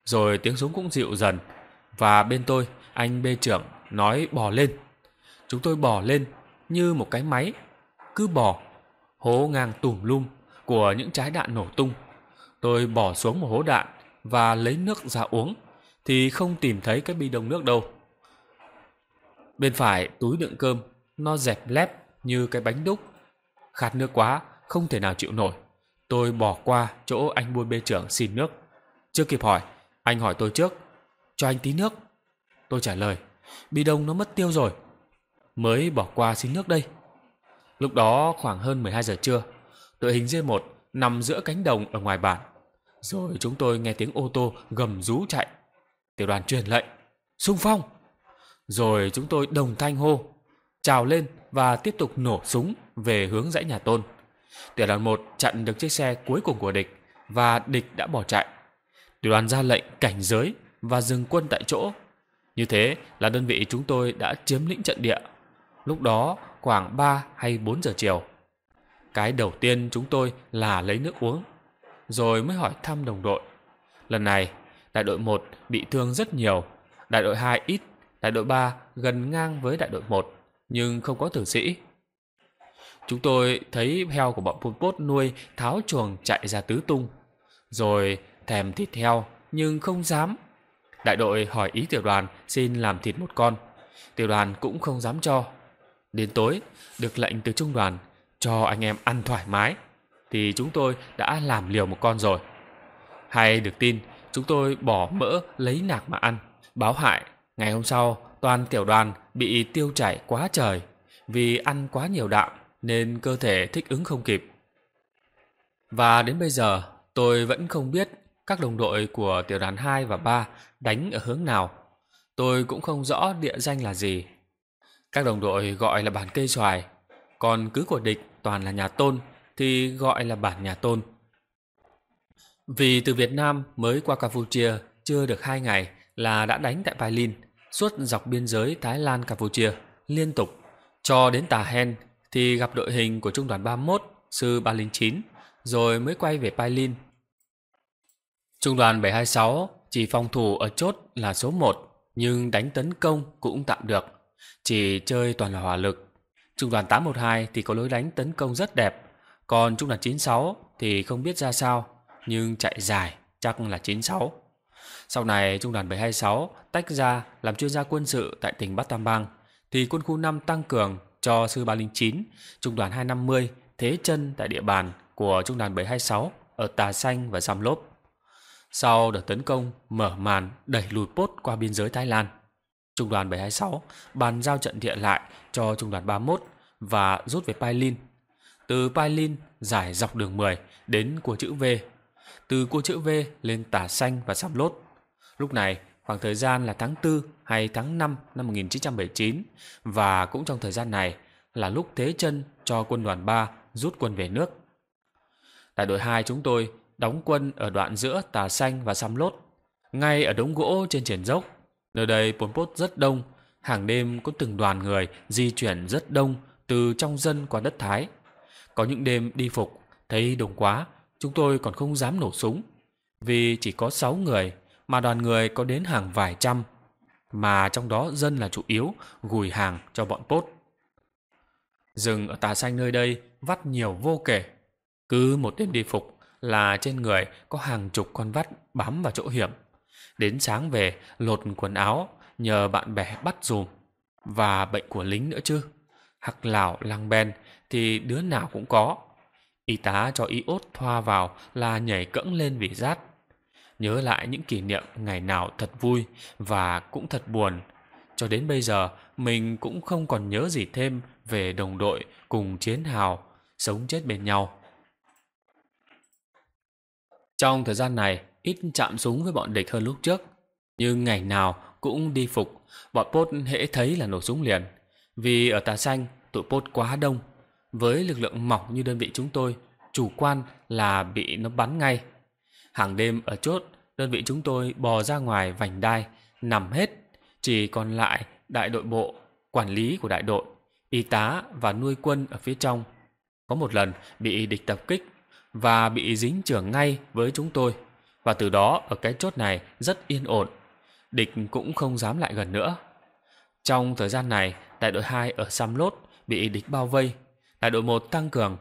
Rồi tiếng súng cũng dịu dần và bên tôi anh b trưởng nói bò lên. Chúng tôi bò lên như một cái máy, cứ bò, hố ngang tùm lum của những trái đạn nổ tung. Tôi bỏ xuống một hố đạn và lấy nước ra uống thì không tìm thấy cái bi đông nước đâu. Bên phải túi đựng cơm, nó dẹp lép như cái bánh đúc. Khát nước quá, không thể nào chịu nổi. Tôi bỏ qua chỗ anh buôn bê trưởng xin nước. Chưa kịp hỏi, anh hỏi tôi trước. Cho anh tí nước. Tôi trả lời, bi đông nó mất tiêu rồi. Mới bỏ qua xin nước đây. Lúc đó khoảng hơn 12 giờ trưa, đội hình D1 nằm giữa cánh đồng ở ngoài bản. Rồi chúng tôi nghe tiếng ô tô gầm rú chạy Tiểu đoàn truyền lệnh, xung phong. Rồi chúng tôi đồng thanh hô, trào lên và tiếp tục nổ súng về hướng dãy nhà tôn. Tiểu đoàn một chặn được chiếc xe cuối cùng của địch và địch đã bỏ chạy. Tiểu đoàn ra lệnh cảnh giới và dừng quân tại chỗ. Như thế là đơn vị chúng tôi đã chiếm lĩnh trận địa. Lúc đó khoảng 3 hay 4 giờ chiều. Cái đầu tiên chúng tôi là lấy nước uống, rồi mới hỏi thăm đồng đội. Lần này Đại đội 1 bị thương rất nhiều, đại đội 2 ít, đại đội 3 gần ngang với đại đội 1, nhưng không có tử sĩ. Chúng tôi thấy heo của bọn Pol Pot nuôi tháo chuồng chạy ra tứ tung, rồi thèm thịt heo nhưng không dám. Đại đội hỏi ý tiểu đoàn xin làm thịt một con, tiểu đoàn cũng không dám cho. Đến tối, được lệnh từ trung đoàn cho anh em ăn thoải mái, thì chúng tôi đã làm liều một con rồi. Hay được tin chúng tôi bỏ mỡ lấy nạc mà ăn, báo hại. Ngày hôm sau, toàn tiểu đoàn bị tiêu chảy quá trời. Vì ăn quá nhiều đạm nên cơ thể thích ứng không kịp. Và đến bây giờ, tôi vẫn không biết các đồng đội của tiểu đoàn hai và ba đánh ở hướng nào. Tôi cũng không rõ địa danh là gì. Các đồng đội gọi là bản cây xoài, còn cứ của địch toàn là nhà tôn thì gọi là bản nhà tôn. Vì từ Việt Nam mới qua Campuchia chưa được 2 ngày là đã đánh tại Pai Lin, suốt dọc biên giới Thái Lan Campuchia liên tục cho đến Tà Hen thì gặp đội hình của trung đoàn 31 sư 309 rồi mới quay về Pai Lin. Trung đoàn 726 chỉ phòng thủ ở chốt là số 1 nhưng đánh tấn công cũng tạm được, chỉ chơi toàn là hỏa lực. Trung đoàn 812 thì có lối đánh tấn công rất đẹp, còn trung đoàn 96 thì không biết ra sao nhưng chạy dài chắc là 96. Sau này Trung đoàn 726 tách ra làm chuyên gia quân sự tại tỉnh Bắc Tam Bang thì quân khu 5 tăng cường cho sư 309, trung đoàn 250 thế chân tại địa bàn của trung đoàn 726 ở Tà Xanh và Sam Lốp. Sau đợt tấn công mở màn đẩy lùi Pốt qua biên giới Thái Lan, trung đoàn 726 bàn giao trận địa lại cho trung đoàn 31 và rút về Pai Từ Pai giải dọc đường 10 đến của chữ V từ cua chữ V lên tà xanh và xăm lốt. Lúc này, khoảng thời gian là tháng 4 hay tháng 5 năm 1979 và cũng trong thời gian này là lúc Thế chân cho quân đoàn 3 rút quân về nước. Đại đội 2 chúng tôi đóng quân ở đoạn giữa Tà Xanh và xăm Lốt, ngay ở đống gỗ trên triển dốc. Nơi đây Pol Pot rất đông, hàng đêm có từng đoàn người di chuyển rất đông từ trong dân qua đất Thái. Có những đêm đi phục, thấy đông quá chúng tôi còn không dám nổ súng, vì chỉ có sáu người mà đoàn người có đến hàng vài trăm, mà trong đó dân là chủ yếu gùi hàng cho bọn Pốt. Rừng ở tà xanh nơi đây vắt nhiều vô kể. Cứ một đêm đi phục là trên người có hàng chục con vắt bám vào chỗ hiểm. Đến sáng về lột quần áo nhờ bạn bè bắt dùm. Và bệnh của lính nữa chứ. Hắc lảo lăng ben thì đứa nào cũng có. Y tá cho iốt thoa vào là nhảy cẫng lên vì rát. Nhớ lại những kỷ niệm ngày nào thật vui và cũng thật buồn. Cho đến bây giờ, mình cũng không còn nhớ gì thêm về đồng đội cùng chiến hào, sống chết bên nhau. Trong thời gian này, ít chạm súng với bọn địch hơn lúc trước. Nhưng ngày nào cũng đi phục, bọn Pốt hễ thấy là nổ súng liền. Vì ở Tà Xanh, tụi Pốt quá đông với lực lượng mỏng như đơn vị chúng tôi, chủ quan là bị nó bắn ngay. Hàng đêm ở chốt, đơn vị chúng tôi bò ra ngoài vành đai, nằm hết, chỉ còn lại đại đội bộ, quản lý của đại đội, y tá và nuôi quân ở phía trong. Có một lần bị địch tập kích và bị dính trưởng ngay với chúng tôi. Và từ đó ở cái chốt này rất yên ổn, địch cũng không dám lại gần nữa. Trong thời gian này, đại đội 2 ở Sam Lốt bị địch bao vây đại đội 1 tăng cường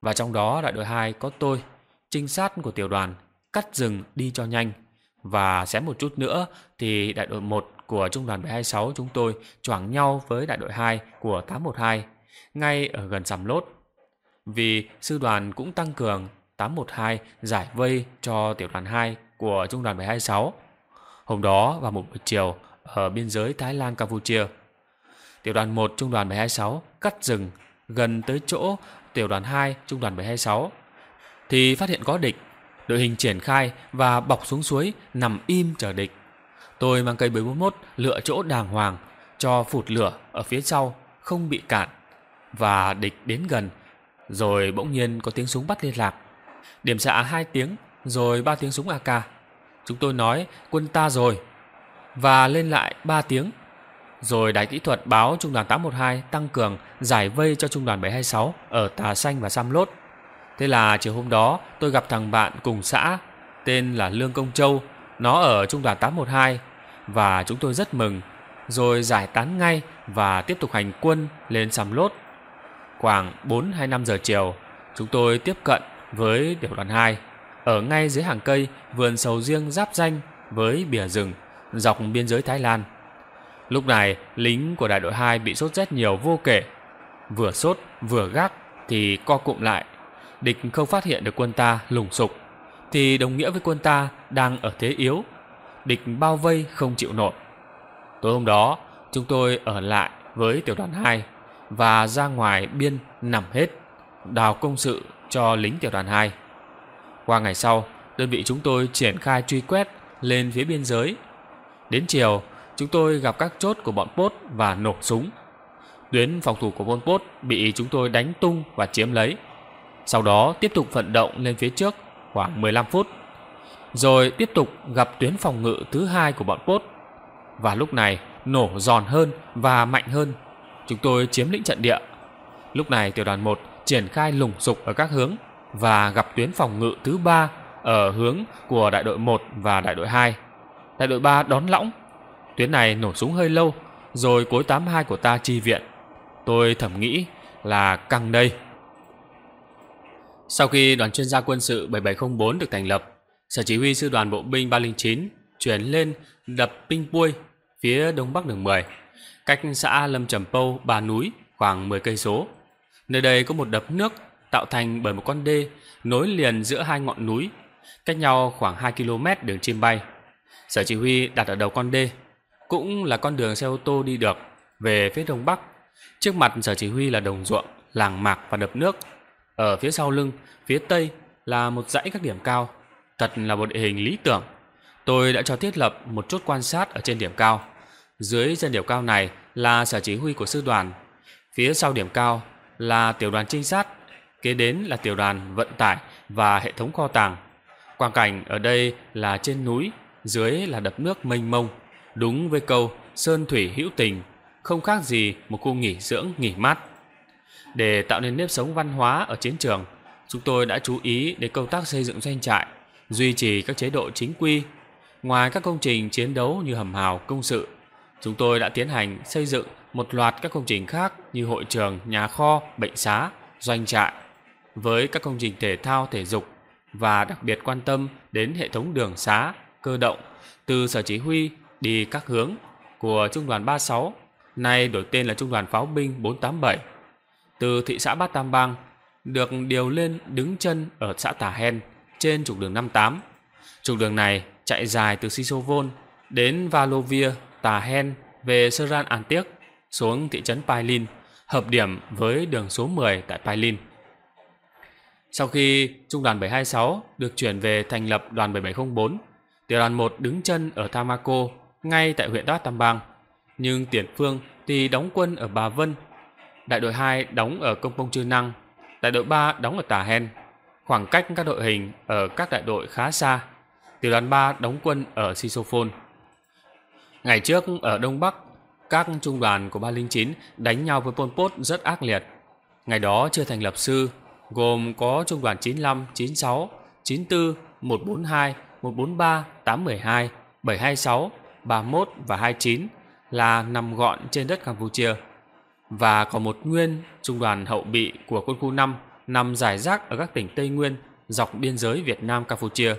và trong đó đại đội 2 có tôi, trinh sát của tiểu đoàn, cắt rừng đi cho nhanh và xém một chút nữa thì đại đội 1 của trung đoàn 726 chúng tôi choảng nhau với đại đội 2 của 812 ngay ở gần sầm lốt. Vì sư đoàn cũng tăng cường 812 giải vây cho tiểu đoàn 2 của trung đoàn 726. Hôm đó vào một buổi chiều ở biên giới Thái Lan Campuchia. Tiểu đoàn 1 trung đoàn 726 cắt rừng gần tới chỗ tiểu đoàn 2 trung đoàn 726 thì phát hiện có địch. Đội hình triển khai và bọc xuống suối nằm im chờ địch. Tôi mang cây 741 lựa chỗ đàng hoàng cho phụt lửa ở phía sau không bị cản và địch đến gần rồi bỗng nhiên có tiếng súng bắt liên lạc. Điểm xạ 2 tiếng rồi 3 tiếng súng AK. Chúng tôi nói quân ta rồi và lên lại 3 tiếng rồi đại kỹ thuật báo trung đoàn 812 tăng cường giải vây cho trung đoàn 726 ở Tà Xanh và Sam Lốt. Thế là chiều hôm đó tôi gặp thằng bạn cùng xã tên là Lương Công Châu, nó ở trung đoàn 812 và chúng tôi rất mừng, rồi giải tán ngay và tiếp tục hành quân lên Sam Lốt. Khoảng 4 hay 5 giờ chiều, chúng tôi tiếp cận với tiểu đoàn 2 ở ngay dưới hàng cây vườn sầu riêng giáp danh với bìa rừng dọc biên giới Thái Lan. Lúc này, lính của đại đội 2 bị sốt rét nhiều vô kể. Vừa sốt, vừa gác thì co cụm lại. Địch không phát hiện được quân ta lùng sục thì đồng nghĩa với quân ta đang ở thế yếu. Địch bao vây không chịu nổi. Tối hôm đó, chúng tôi ở lại với tiểu đoàn 2 và ra ngoài biên nằm hết, đào công sự cho lính tiểu đoàn 2. Qua ngày sau, đơn vị chúng tôi triển khai truy quét lên phía biên giới. Đến chiều, chúng tôi gặp các chốt của bọn Pốt và nổ súng. Tuyến phòng thủ của bọn Pốt bị chúng tôi đánh tung và chiếm lấy. Sau đó tiếp tục vận động lên phía trước khoảng 15 phút. Rồi tiếp tục gặp tuyến phòng ngự thứ hai của bọn Pốt. Và lúc này nổ giòn hơn và mạnh hơn. Chúng tôi chiếm lĩnh trận địa. Lúc này tiểu đoàn 1 triển khai lùng sục ở các hướng và gặp tuyến phòng ngự thứ ba ở hướng của đại đội 1 và đại đội 2. Đại đội 3 đón lõng Tuyến này nổ súng hơi lâu, rồi cối tám hai của ta chi viện. Tôi thẩm nghĩ là căng đây. Sau khi đoàn chuyên gia quân sự 7704 được thành lập, Sở chỉ huy sư đoàn bộ binh 309 chuyển lên đập Pinh Puôi phía đông bắc đường 10, cách xã Lâm Trầm Pâu, Bà Núi khoảng 10 cây số. Nơi đây có một đập nước tạo thành bởi một con đê nối liền giữa hai ngọn núi, cách nhau khoảng 2 km đường chim bay. Sở chỉ huy đặt ở đầu con đê, cũng là con đường xe ô tô đi được về phía đông bắc. Trước mặt sở chỉ huy là đồng ruộng, làng mạc và đập nước. Ở phía sau lưng, phía tây là một dãy các điểm cao. Thật là một địa hình lý tưởng. Tôi đã cho thiết lập một chốt quan sát ở trên điểm cao. Dưới chân điểm cao này là sở chỉ huy của sư đoàn. Phía sau điểm cao là tiểu đoàn trinh sát, kế đến là tiểu đoàn vận tải và hệ thống kho tàng. Quang cảnh ở đây là trên núi, dưới là đập nước mênh mông đúng với câu sơn thủy hữu tình, không khác gì một khu nghỉ dưỡng nghỉ mát. Để tạo nên nếp sống văn hóa ở chiến trường, chúng tôi đã chú ý đến công tác xây dựng doanh trại, duy trì các chế độ chính quy. Ngoài các công trình chiến đấu như hầm hào, công sự, chúng tôi đã tiến hành xây dựng một loạt các công trình khác như hội trường, nhà kho, bệnh xá, doanh trại, với các công trình thể thao thể dục và đặc biệt quan tâm đến hệ thống đường xá, cơ động từ sở chỉ huy đi các hướng của Trung đoàn 36, nay đổi tên là Trung đoàn Pháo binh 487, từ thị xã Bát Tam Bang, được điều lên đứng chân ở xã Tà Hen trên trục đường 58. Trục đường này chạy dài từ Sisovon đến Valovia, Tà Hen về Seran An Tiếc xuống thị trấn Pailin, hợp điểm với đường số 10 tại Pailin. Sau khi Trung đoàn 726 được chuyển về thành lập đoàn 7704, tiểu đoàn 1 đứng chân ở Tamako ngay tại huyện Đát Tam Bang. Nhưng Tiền Phương thì đóng quân ở Bà Vân. Đại đội 2 đóng ở Công Công Trư Năng. Đại đội 3 đóng ở Tà Hen. Khoảng cách các đội hình ở các đại đội khá xa. Tiểu đoàn 3 đóng quân ở Sisophone. Ngày trước ở Đông Bắc, các trung đoàn của 309 đánh nhau với Pol Pot rất ác liệt. Ngày đó chưa thành lập sư, gồm có trung đoàn 95, 96, 94, 142, 143, 812, 726, 31 và 29 là nằm gọn trên đất Campuchia và có một nguyên trung đoàn hậu bị của quân khu 5 nằm giải rác ở các tỉnh Tây Nguyên dọc biên giới Việt Nam Campuchia.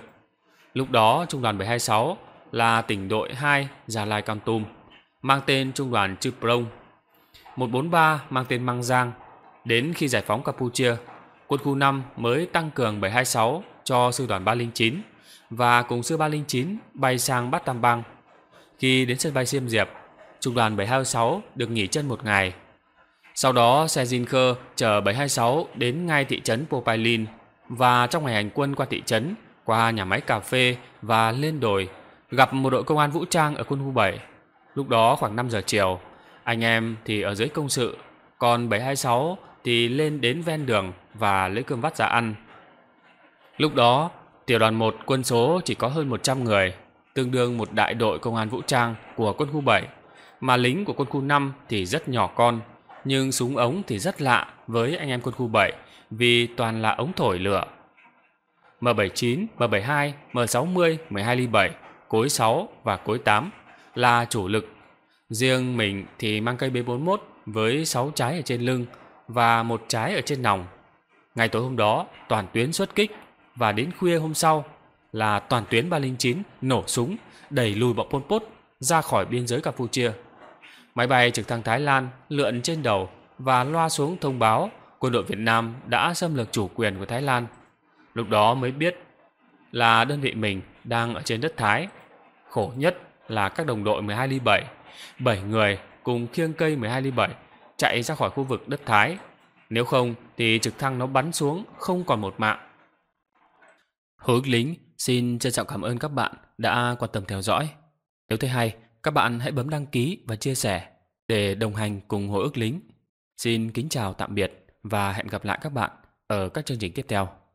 Lúc đó trung đoàn 726 là tỉnh đội 2 Gia Lai Con Tum mang tên trung đoàn Chư Prong, 143 mang tên Mang Giang. Đến khi giải phóng Campuchia, quân khu 5 mới tăng cường 726 cho sư đoàn 309 và cùng sư 309 bay sang Bát Tam Bang khi đến sân bay Xiêm Diệp, trung đoàn 726 được nghỉ chân một ngày. Sau đó xe Jinker chở 726 đến ngay thị trấn Popailin và trong ngày hành quân qua thị trấn, qua nhà máy cà phê và lên đồi, gặp một đội công an vũ trang ở quân khu 7. Lúc đó khoảng 5 giờ chiều, anh em thì ở dưới công sự, còn 726 thì lên đến ven đường và lấy cơm vắt ra ăn. Lúc đó, tiểu đoàn 1 quân số chỉ có hơn 100 người, tương đương một đại đội công an vũ trang của quân khu 7, mà lính của quân khu 5 thì rất nhỏ con, nhưng súng ống thì rất lạ với anh em quân khu 7 vì toàn là ống thổi lửa. M79, M72, M60, 12 ly 7, cối 6 và cối 8 là chủ lực. Riêng mình thì mang cây B41 với 6 trái ở trên lưng và một trái ở trên nòng. Ngày tối hôm đó, toàn tuyến xuất kích và đến khuya hôm sau là toàn tuyến 309 nổ súng đẩy lùi bọn Pol Pot ra khỏi biên giới Campuchia. Máy bay trực thăng Thái Lan lượn trên đầu và loa xuống thông báo quân đội Việt Nam đã xâm lược chủ quyền của Thái Lan. Lúc đó mới biết là đơn vị mình đang ở trên đất Thái. Khổ nhất là các đồng đội 12 ly 7, 7 người cùng khiêng cây 12 ly 7 chạy ra khỏi khu vực đất Thái. Nếu không thì trực thăng nó bắn xuống không còn một mạng. Hướng lính Xin trân trọng cảm ơn các bạn đã quan tâm theo dõi. Nếu thấy hay, các bạn hãy bấm đăng ký và chia sẻ để đồng hành cùng Hồi ước lính. Xin kính chào tạm biệt và hẹn gặp lại các bạn ở các chương trình tiếp theo.